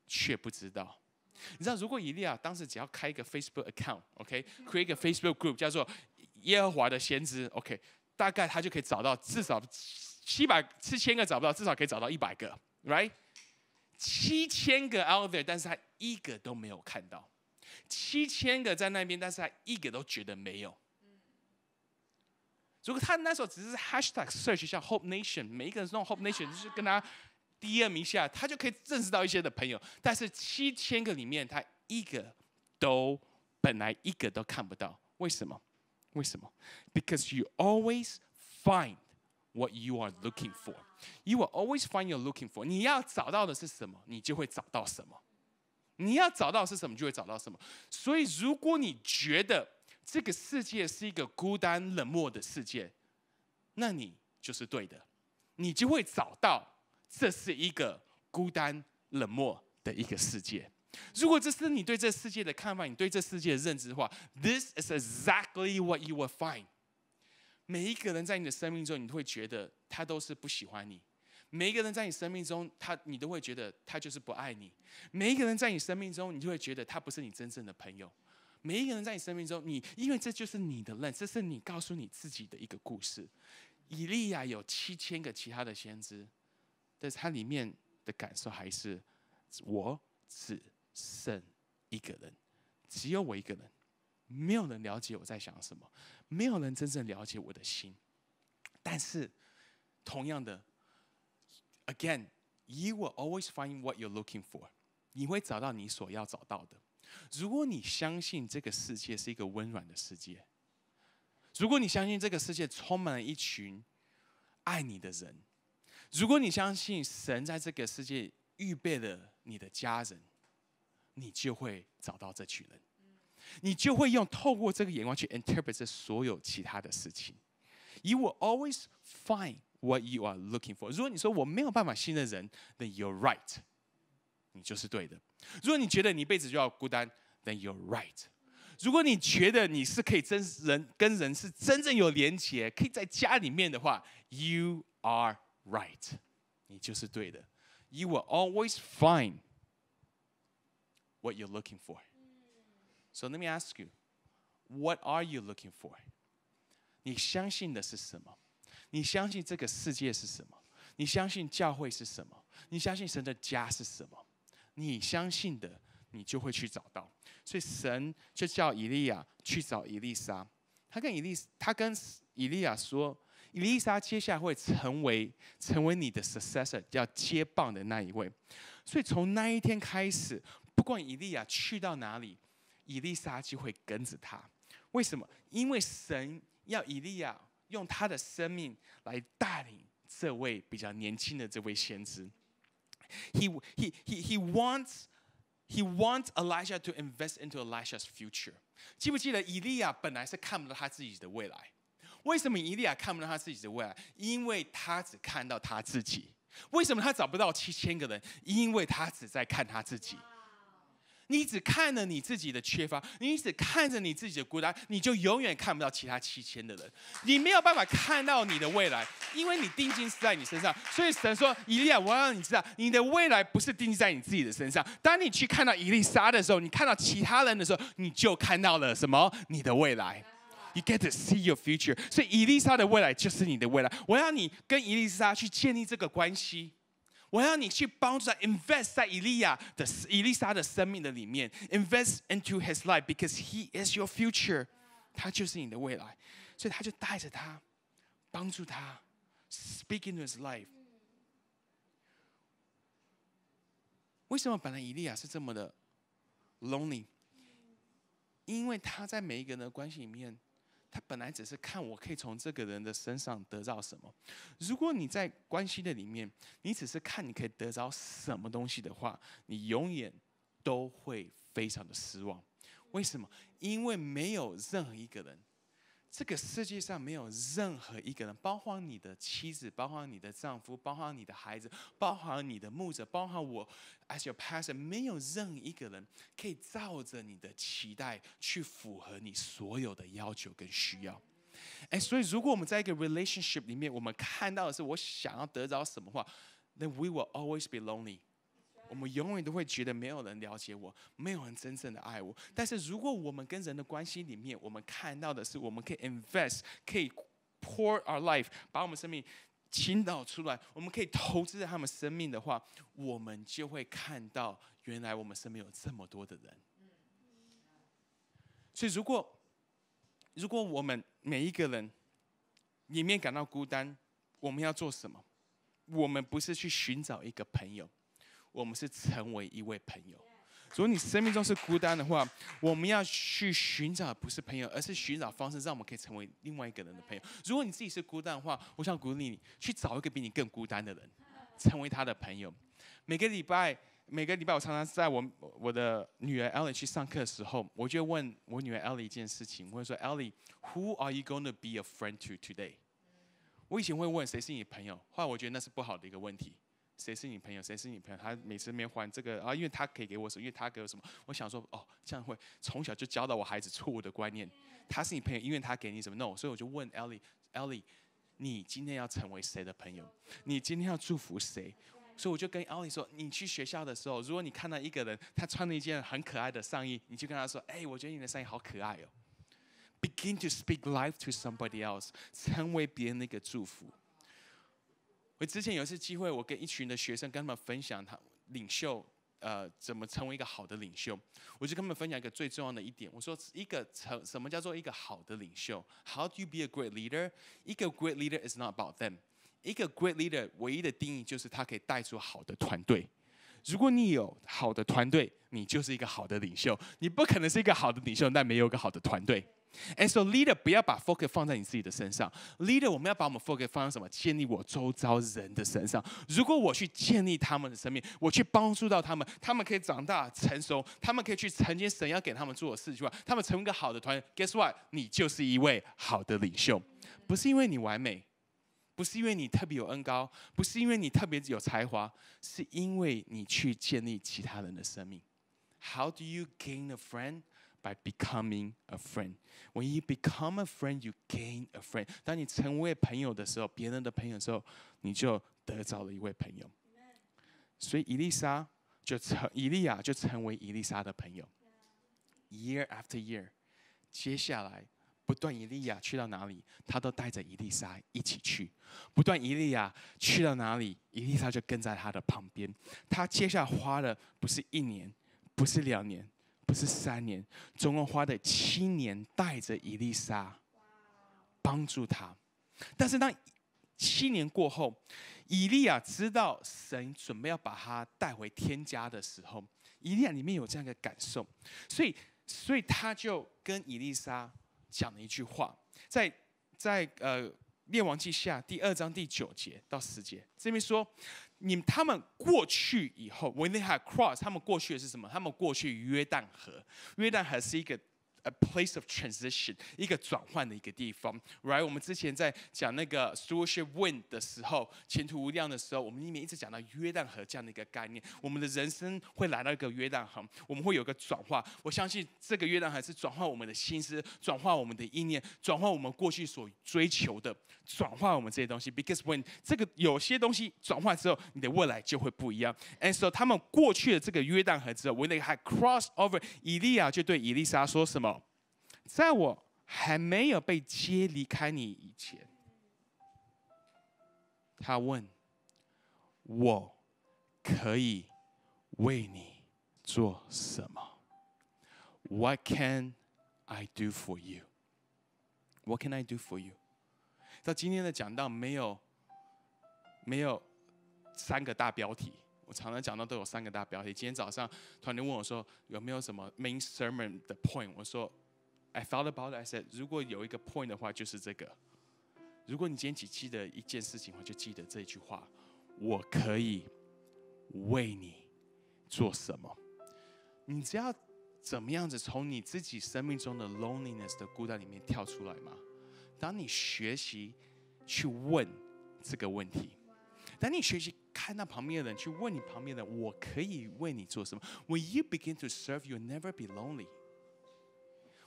却不知道。你知道，如果以利亚当时只要开一个 Facebook account，OK，开一个 Facebook group 叫做“耶和华的先知 ”，OK，大概他就可以找到至少七百、七千个找不到，至少可以找到一百个，Right？七千个 out there，但是他一个都没有看到。七千个在那边，但是他一个都觉得没有。如果他那时候只是 Hashtag search，像 Hope Nation，每一个人弄 Hope Nation，就是跟他。第二名下，他就可以认识到一些的朋友。但是七千个里面，他一个都本来一个都看不到。为什么？为什么？Because you always find what you are looking for. You will always find you're looking for. 你要找到的是什么，你就会找到什么。你要找到是什么，就会找到什么。所以，如果你觉得这个世界是一个孤单冷漠的世界，那你就是对的。你就会找到。这是一个孤单冷漠的一个世界。如果这是你对这世界的看法，你对这世界的认知的话，This is exactly what you will find。每一个人在你的生命中，你会觉得他都是不喜欢你；每一个人在你生命中，他你都会觉得他就是不爱你；每一个人在你生命中，你就会觉得他不是你真正的朋友；每一个人在你生命中，你因为这就是你的认，这是你告诉你自己的一个故事。以利亚有七千个其他的先知。在它里面的感受还是，我只剩一个人，只有我一个人，没有人了解我在想什么，没有人真正了解我的心。但是，同样的，Again，you will always find what you're looking for。你会找到你所要找到的。如果你相信这个世界是一个温暖的世界，如果你相信这个世界充满了一群爱你的人。如果你相信神在这个世界预备了你的家人，你就会找到这群人，你就会用透过这个眼光去 interpret 这所有其他的事情。You will always find what you are looking for。如果你说我没有办法信任人，then you're right，你就是对的。如果你觉得你一辈子就要孤单，then you're right。如果你觉得你是可以真人跟人是真正有连结，可以在家里面的话，you are。Right, you will always find what you're looking for. So let me ask you, what are you looking for? 你相信的是什么？你相信这个世界是什么？你相信教会是什么？你相信神的家是什么？你相信的，你就会去找到。所以神就叫以利亚去找以利沙。他跟以利，他跟以利亚说：“伊丽莎接下来会成为成为你的 successor，要接棒的那一位。所以从那一天开始，不管伊利亚去到哪里，伊丽莎就会跟着他。为什么？因为神要伊利亚用他的生命来带领这位比较年轻的这位先知。He he he he wants he wants Elijah to invest into Elijah's future。记不记得，以利亚本来是看不到他自己的未来。为什么伊利亚看不到他自己的未来？因为他只看到他自己。为什么他找不到七千个人？因为他只在看他自己。你只看了你自己的缺乏，你只看着你自己的孤单，你就永远看不到其他七千的人。你没有办法看到你的未来，因为你定睛是在你身上。所以神说：“伊利亚，我要让你知道，你的未来不是定睛在你自己的身上。当你去看到伊丽莎的时候，你看到其他人的时候，你就看到了什么？你的未来。” You get to see your future，所以伊丽莎的未来就是你的未来。我要你跟伊丽莎去建立这个关系，我要你去帮助他，invest 在伊利亚的伊丽莎的生命的里面，invest into his life because he is your future，他就是你的未来。所以他就带着他，帮助他，speak into his life。为什么本来伊利亚是这么的 lonely？因为他在每一个人的关系里面。他本来只是看我可以从这个人的身上得到什么。如果你在关系的里面，你只是看你可以得到什么东西的话，你永远都会非常的失望。为什么？因为没有任何一个人。这个世界上没有任何一个人，包括你的妻子，包括你的丈夫，包括你的孩子，包括你的牧者，包括我，as your pastor，没有任一个人可以照着你的期待去符合你所有的要求跟需要。哎，所以如果我们在一个 relationship 里面，我们看到的是我想要得到什么话，那 we will always be lonely。我们永远都会觉得没有人了解我，没有人真正的爱我。但是，如果我们跟人的关系里面，我们看到的是我们可以 invest，可以 pour our life，把我们生命倾倒出来，我们可以投资在他们生命的话，我们就会看到，原来我们身边有这么多的人。所以，如果如果我们每一个人里面感到孤单，我们要做什么？我们不是去寻找一个朋友。我们是成为一位朋友。如果你生命中是孤单的话，我们要去寻找不是朋友，而是寻找方式，让我们可以成为另外一个人的朋友。如果你自己是孤单的话，我想鼓励你去找一个比你更孤单的人，成为他的朋友。每个礼拜，每个礼拜，我常常在我我的女儿 Ellie 去上课的时候，我就问我女儿 Ellie 一件事情，我会说：“Ellie，Who are you going to be a friend to today？” 我以前会问谁是你朋友，后来我觉得那是不好的一个问题。谁是你朋友？谁是你朋友？他每次没还这个啊，因为他可以给我什么？因为他给我什么？我想说哦，这样会从小就教导我孩子错误的观念。他是你朋友，因为他给你什么？No，所以我就问 Ellie，Ellie，你今天要成为谁的朋友？你今天要祝福谁？所以我就跟 Ellie 说，你去学校的时候，如果你看到一个人，他穿了一件很可爱的上衣，你就跟他说，哎，我觉得你的上衣好可爱哦。Begin to speak life to somebody else，成为别人的一个祝福。我之前有一次机会，我跟一群的学生跟他们分享，他领袖呃怎么成为一个好的领袖，我就跟他们分享一个最重要的一点，我说一个成什么叫做一个好的领袖？How do you be a great leader？一个 great leader is not about them。一个 great leader 唯一的定义就是他可以带出好的团队。如果你有好的团队，你就是一个好的领袖。你不可能是一个好的领袖，但没有一个好的团队。And so leader 不要把 focus 放在你自己的身上。leader，我们要把我们 focus 放在什么？建立我周遭人的身上。如果我去建立他们的生命，我去帮助到他们，他们可以长大成熟，他们可以去承接神要给他们做的事。情，他们成为一个好的团员。Guess what？你就是一位好的领袖。不是因为你完美，不是因为你特别有恩高，不是因为你特别有才华，是因为你去建立其他人的生命。How do you gain a friend？By becoming a friend, when you become a friend, you gain a friend. 当你成为朋友的时候，别人的朋友的时候，你就得着了一位朋友。所以伊丽莎就成伊利亚就成为伊丽莎的朋友。Year after year, 接下来不断伊利亚去到哪里，他都带着伊丽莎一起去。不断伊利亚去到哪里，伊丽莎就跟在他的旁边。他接下来花了不是一年，不是两年。不是三年，总共花的七年，带着以丽莎，帮助他。但是当七年过后，以利亚知道神准备要把他带回天家的时候，以利亚里面有这样一个感受，所以，所以他就跟以丽莎讲了一句话，在在呃列王记下第二章第九节到十节，这边说。你他们过去以后，when they had crossed，他们过去的是什么？他们过去约旦河，约旦河是一个。A place of transition，一个转换的一个地方，right？我们之前在讲那个 stewardship win 的时候，前途无量的时候，我们里面一直讲到约旦河这样的一个概念，我们的人生会来到一个约旦河，我们会有个转化。我相信这个约旦河是转化我们的心思，转化我们的意念，转化我们过去所追求的，转化我们这些东西。Because when 这个有些东西转化之后，你的未来就会不一样。And so 他们过去的这个约旦河之后，when they had crossed over，以利亚就对以利沙说什么？在我还没有被接离开你以前，他问我可以为你做什么？What can I do for you？What can I do for you？到今天的讲到没有没有三个大标题，我常常讲到都有三个大标题。今天早上团队问我说有没有什么 main sermon 的 point？我说。I thought about. I said, 如果有一个 point 的话，就是这个。如果你今天只记得一件事情的话，就记得这句话：我可以为你做什么？你只要怎么样子从你自己生命中的 loneliness 的孤单里面跳出来吗？当你学习去问这个问题，当你学习看到旁边的人去问你旁边的人：我可以为你做什么？When you begin to serve, you'll never be lonely.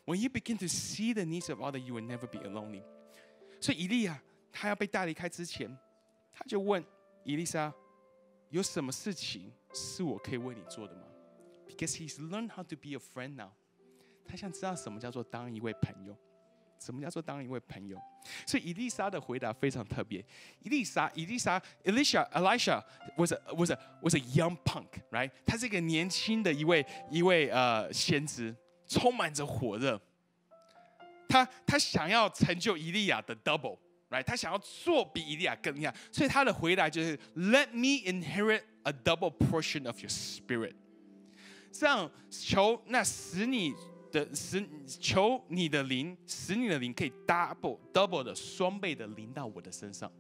When you begin to see the needs of others, you will never be a l o n e 所以，以利亚他要被带离开之前，他就问伊丽莎：“有什么事情是我可以为你做的吗？” Because he's learned how to be a friend now. 他想知道什么叫做当一位朋友，什么叫做当一位朋友。所以，伊丽莎的回答非常特别。伊丽莎，伊丽莎，Elisha，Elisha was was a, was a young punk, right? 他是一个年轻的一位一位呃先知。充满着火热。他他想要成就以利亚的 double，right？他想要做比以利亚更厉害，所以他的回答就是 “Let me inherit a double portion of your spirit”，这样求那使你的使求你的灵使你的灵可以 double double 的双倍的临到我的身上。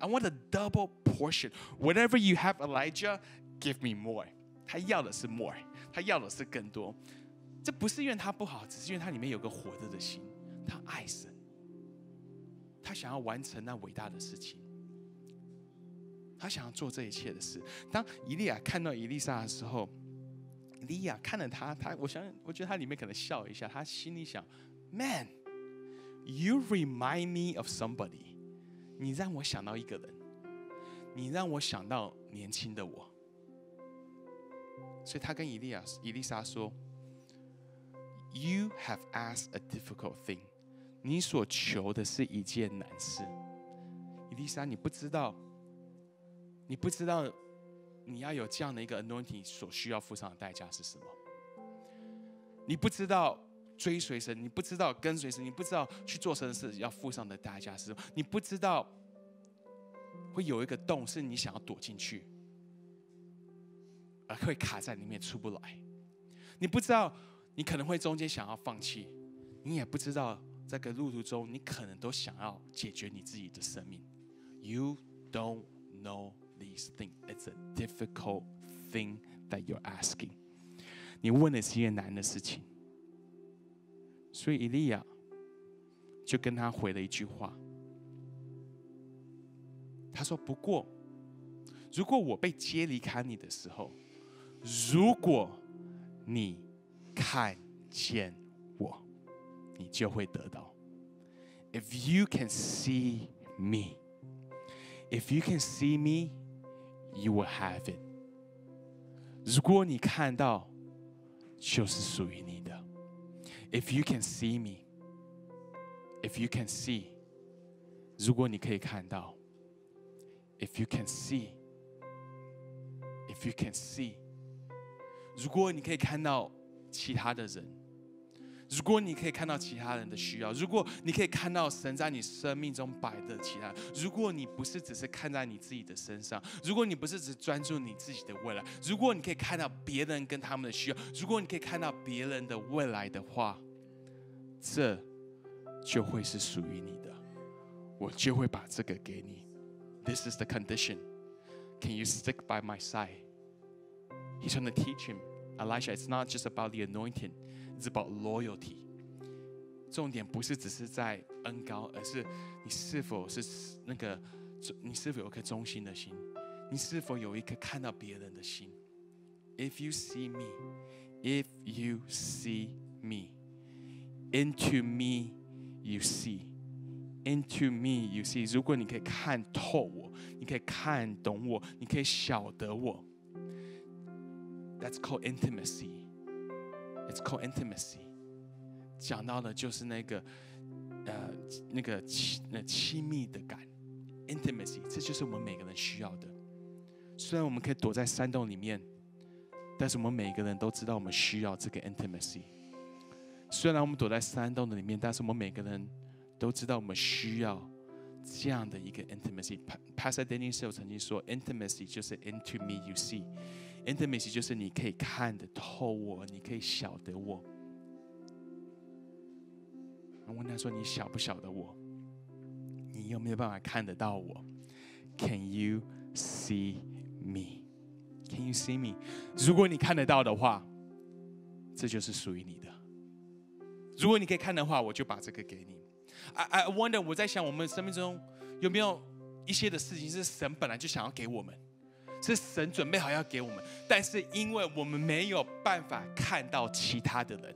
I want a double portion. Whatever you have, Elijah, give me more. 他要的是 more，他要的是更多。这不是因为他不好，只是因为他里面有个火热的心，他爱神，他想要完成那伟大的事情，他想要做这一切的事。当伊利亚看到伊丽莎的时候，利亚看了他，他我想我觉得他里面可能笑一下，他心里想：“Man, you remind me of somebody。”你让我想到一个人，你让我想到年轻的我。所以他跟伊利亚、伊丽莎说。You have asked a difficult thing，你所求的是一件难事。伊丽莎，你不知道，你不知道，你要有这样的一个 anointing，所需要付上的代价是什么？你不知道追随神，你不知道跟随神，你不知道去做神的事要付上的代价是什么？你不知道会有一个洞，是你想要躲进去，而会卡在里面出不来。你不知道。你可能会中间想要放弃，你也不知道这个路途中你可能都想要解决你自己的生命。You don't know this thing; it's a difficult thing that you're asking。你问的是一件难的事情，所以伊利亚就跟他回了一句话。他说：“不过，如果我被接离开你的时候，如果你……”看见我，你就会得到。If you can see me, if you can see me, you will have it. 如果你看到，就是属于你的。If you can see me, if you can see，如果你可以看到，if you can see，if you can see，如果你可以看到其他的人，如果你可以看到其他人的需要，如果你可以看到神在你生命中摆的其他，如果你不是只是看在你自己的身上，如果你不是只专注你自己的未来，如果你可以看到别人跟他们的需要，如果你可以看到别人的未来的话，这就会是属于你的，我就会把这个给你。This is the condition. Can you stick by my side? He's o i n g to teach him. e l i i a it's not just about the anointing，it's about loyalty。重点不是只是在恩高，而是你是否是那个，你是否有颗忠心的心，你是否有一颗看到别人的心。If you see me，if you see me，into me you see，into me you see。如果你可以看透我，你可以看懂我，你可以晓得我。That's called intimacy. It's called intimacy. 讲到的，就是那个，呃，那个亲，那亲密的感，intimacy。这就是我们每个人需要的。虽然我们可以躲在山洞里面，但是我们每个人都知道我们需要这个 intimacy。虽然我们躲在山洞的里面，但是我们每个人都知道我们需要这样的一个 intimacy。p a 帕帕斯 n i 斯，我曾经说，intimacy 就是 into me，you see。i n t i m a c y 就是你可以看得透我，你可以晓得我。我问他说：“你晓不晓得我？你有没有办法看得到我？”Can you see me? Can you see me? 如果你看得到的话，这就是属于你的。如果你可以看的话，我就把这个给你。I I wonder，我在想，我们生命中有没有一些的事情是神本来就想要给我们？是神准备好要给我们，但是因为我们没有办法看到其他的人，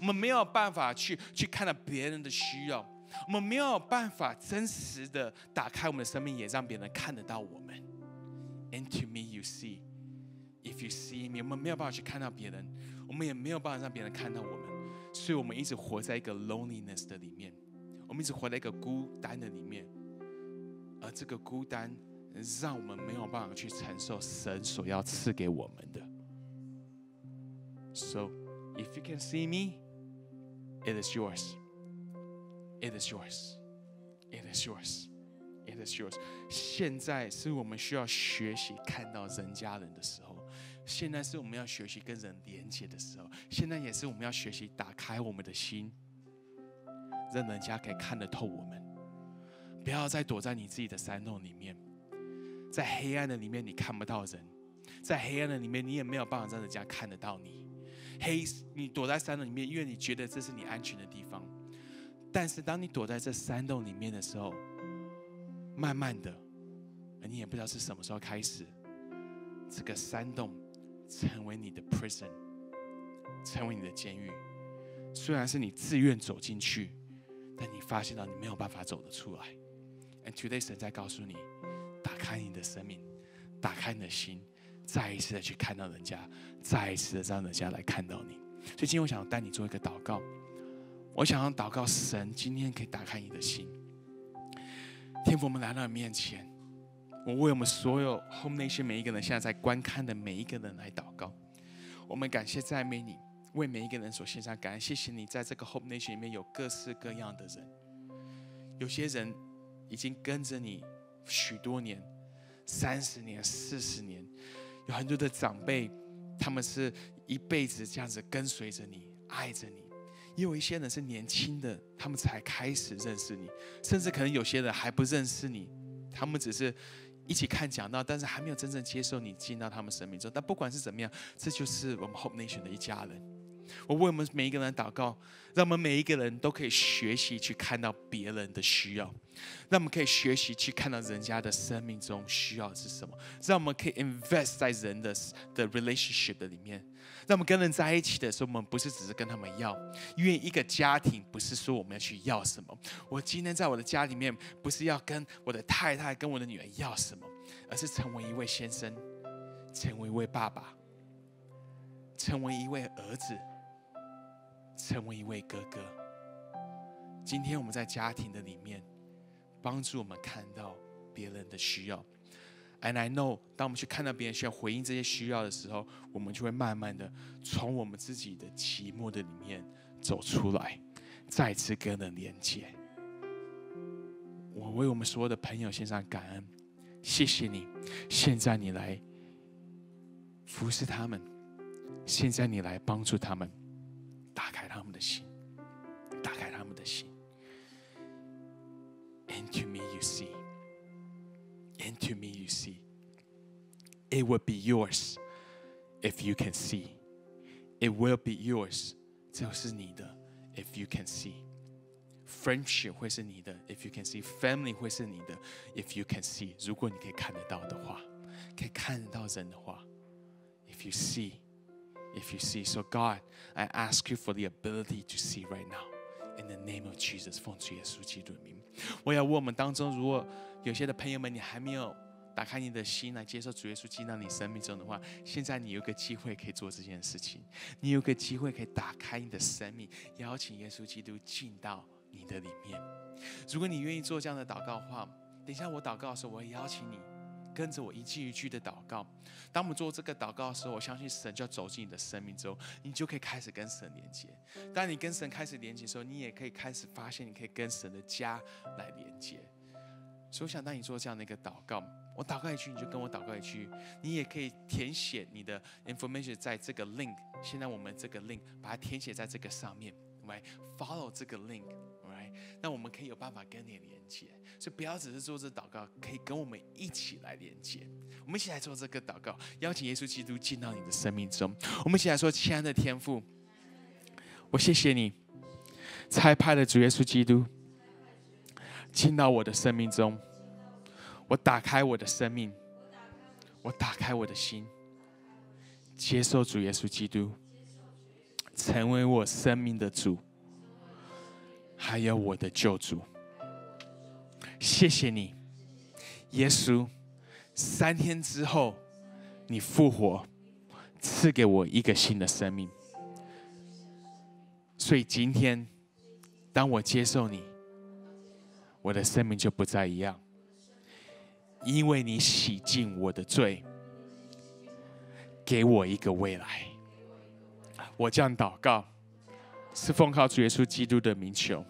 我们没有办法去去看到别人的需要，我们没有办法真实的打开我们的生命，也让别人看得到我们。And to me you see, if you see me，我们没有办法去看到别人，我们也没有办法让别人看到我们，所以我们一直活在一个 loneliness 的里面，我们一直活在一个孤单的里面，而这个孤单。让我们没有办法去承受神所要赐给我们的。So, if you can see me, it is yours. It is yours. It is yours. It is yours. 现在是我们需要学习看到人家人的时候，现在是我们要学习跟人连接的时候，现在也是我们要学习打开我们的心，让人家可以看得透我们，不要再躲在你自己的山洞里面。在黑暗的里面，你看不到人；在黑暗的里面，你也没有办法让人家看得到你。黑，你躲在山洞里面，因为你觉得这是你安全的地方。但是，当你躲在这山洞里面的时候，慢慢的，你也不知道是什么时候开始，这个山洞成为你的 prison，成为你的监狱。虽然是你自愿走进去，但你发现到你没有办法走得出来。And today，神在告诉你。开你的生命，打开你的心，再一次的去看到人家，再一次的让人家来看到你。所以今天我想带你做一个祷告，我想要祷告神，今天可以打开你的心，天父，我们来到你面前。我为我们所有 Home Nation 每一个人现在在观看的每一个人来祷告。我们感谢赞美你，为每一个人所献上。感恩谢谢你，在这个 Home Nation 里面有各式各样的人，有些人已经跟着你许多年。三十年、四十年，有很多的长辈，他们是一辈子这样子跟随着你、爱着你；也有一些人是年轻的，他们才开始认识你；甚至可能有些人还不认识你，他们只是一起看讲道，但是还没有真正接受你进到他们生命中。但不管是怎么样，这就是我们 Hope Nation 的一家人。我为我们每一个人祷告，让我们每一个人都可以学习去看到别人的需要，让我们可以学习去看到人家的生命中需要的是什么，让我们可以 invest 在人的的 relationship 的里面，让我们跟人在一起的时候，我们不是只是跟他们要，因为一个家庭不是说我们要去要什么。我今天在我的家里面，不是要跟我的太太跟我的女儿要什么，而是成为一位先生，成为一位爸爸，成为一位儿子。成为一位哥哥。今天我们在家庭的里面，帮助我们看到别人的需要。And I know，当我们去看到别人需要回应这些需要的时候，我们就会慢慢的从我们自己的寂寞的里面走出来，再次跟人连接。我为我们所有的朋友献上感恩，谢谢你。现在你来服侍他们，现在你来帮助他们。心，打开他们的心。And to me you see, and to me you see. It will be yours if you can see. It will be yours. if you can see, friendship if you can see, family if you can see. If you see。If you see, so God, I ask you for the ability to see right now, in the name of Jesus, 奉主耶稣基督的名。我要问我们当中，如果有些的朋友们，你还没有打开你的心来接受主耶稣基督到你生命中的话，现在你有个机会可以做这件事情，你有个机会可以打开你的生命，邀请耶稣基督进到你的里面。如果你愿意做这样的祷告的话，等一下我祷告的时候，我会邀请你。跟着我一句一句的祷告，当我们做这个祷告的时候，我相信神就要走进你的生命之中，你就可以开始跟神连接。当你跟神开始连接的时候，你也可以开始发现，你可以跟神的家来连接。所以，我想当你做这样的一个祷告，我祷告一句，你就跟我祷告一句，你也可以填写你的 information 在这个 link。现在我们这个 link 把它填写在这个上面，来 follow 这个 link。那我们可以有办法跟你连接，所以不要只是做这祷告，可以跟我们一起来连接。我们一起来做这个祷告，邀请耶稣基督进到你的生命中。我们一起来说，亲爱的天父，我谢谢你差派了主耶稣基督进到我的生命中。我打开我的生命，我打开我的心，接受主耶稣基督，成为我生命的主。还有我的救主，谢谢你，耶稣。三天之后，你复活，赐给我一个新的生命。所以今天，当我接受你，我的生命就不再一样，因为你洗净我的罪，给我一个未来。我这样祷告，是奉靠主耶稣基督的名求。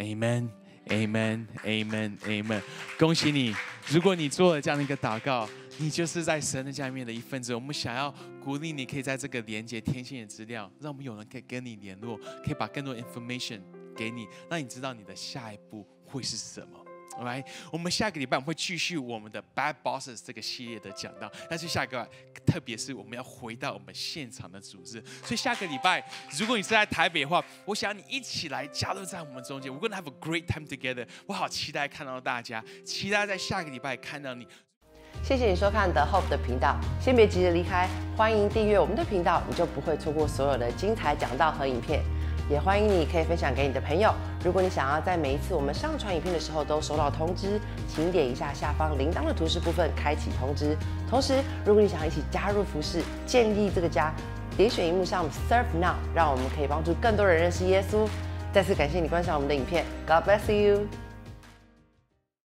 Amen, Amen, Amen, Amen。恭喜你，如果你做了这样的一个祷告，你就是在神的下面的一份子。我们想要鼓励你，可以在这个连接天线的资料，让我们有人可以跟你联络，可以把更多 information 给你，让你知道你的下一步会是什么。来，我们下个礼拜我们会继续我们的 Bad Bosses 这个系列的讲到，但是下个，特别是我们要回到我们现场的组织。所以下个礼拜，如果你是在台北的话，我想你一起来加入在我们中间，w e e r gonna have a great time together。我好期待看到大家，期待在下个礼拜看到你。谢谢你收看 The Hope 的频道，先别急着离开，欢迎订阅我们的频道，你就不会错过所有的精彩讲道和影片。也欢迎你可以分享给你的朋友。如果你想要在每一次我们上传影片的时候都收到通知，请点一下下方铃铛的图示部分开启通知。同时，如果你想一起加入服饰，建立这个家，点选荧幕上 Serve Now，让我们可以帮助更多人认识耶稣。再次感谢你观赏我们的影片，God bless you。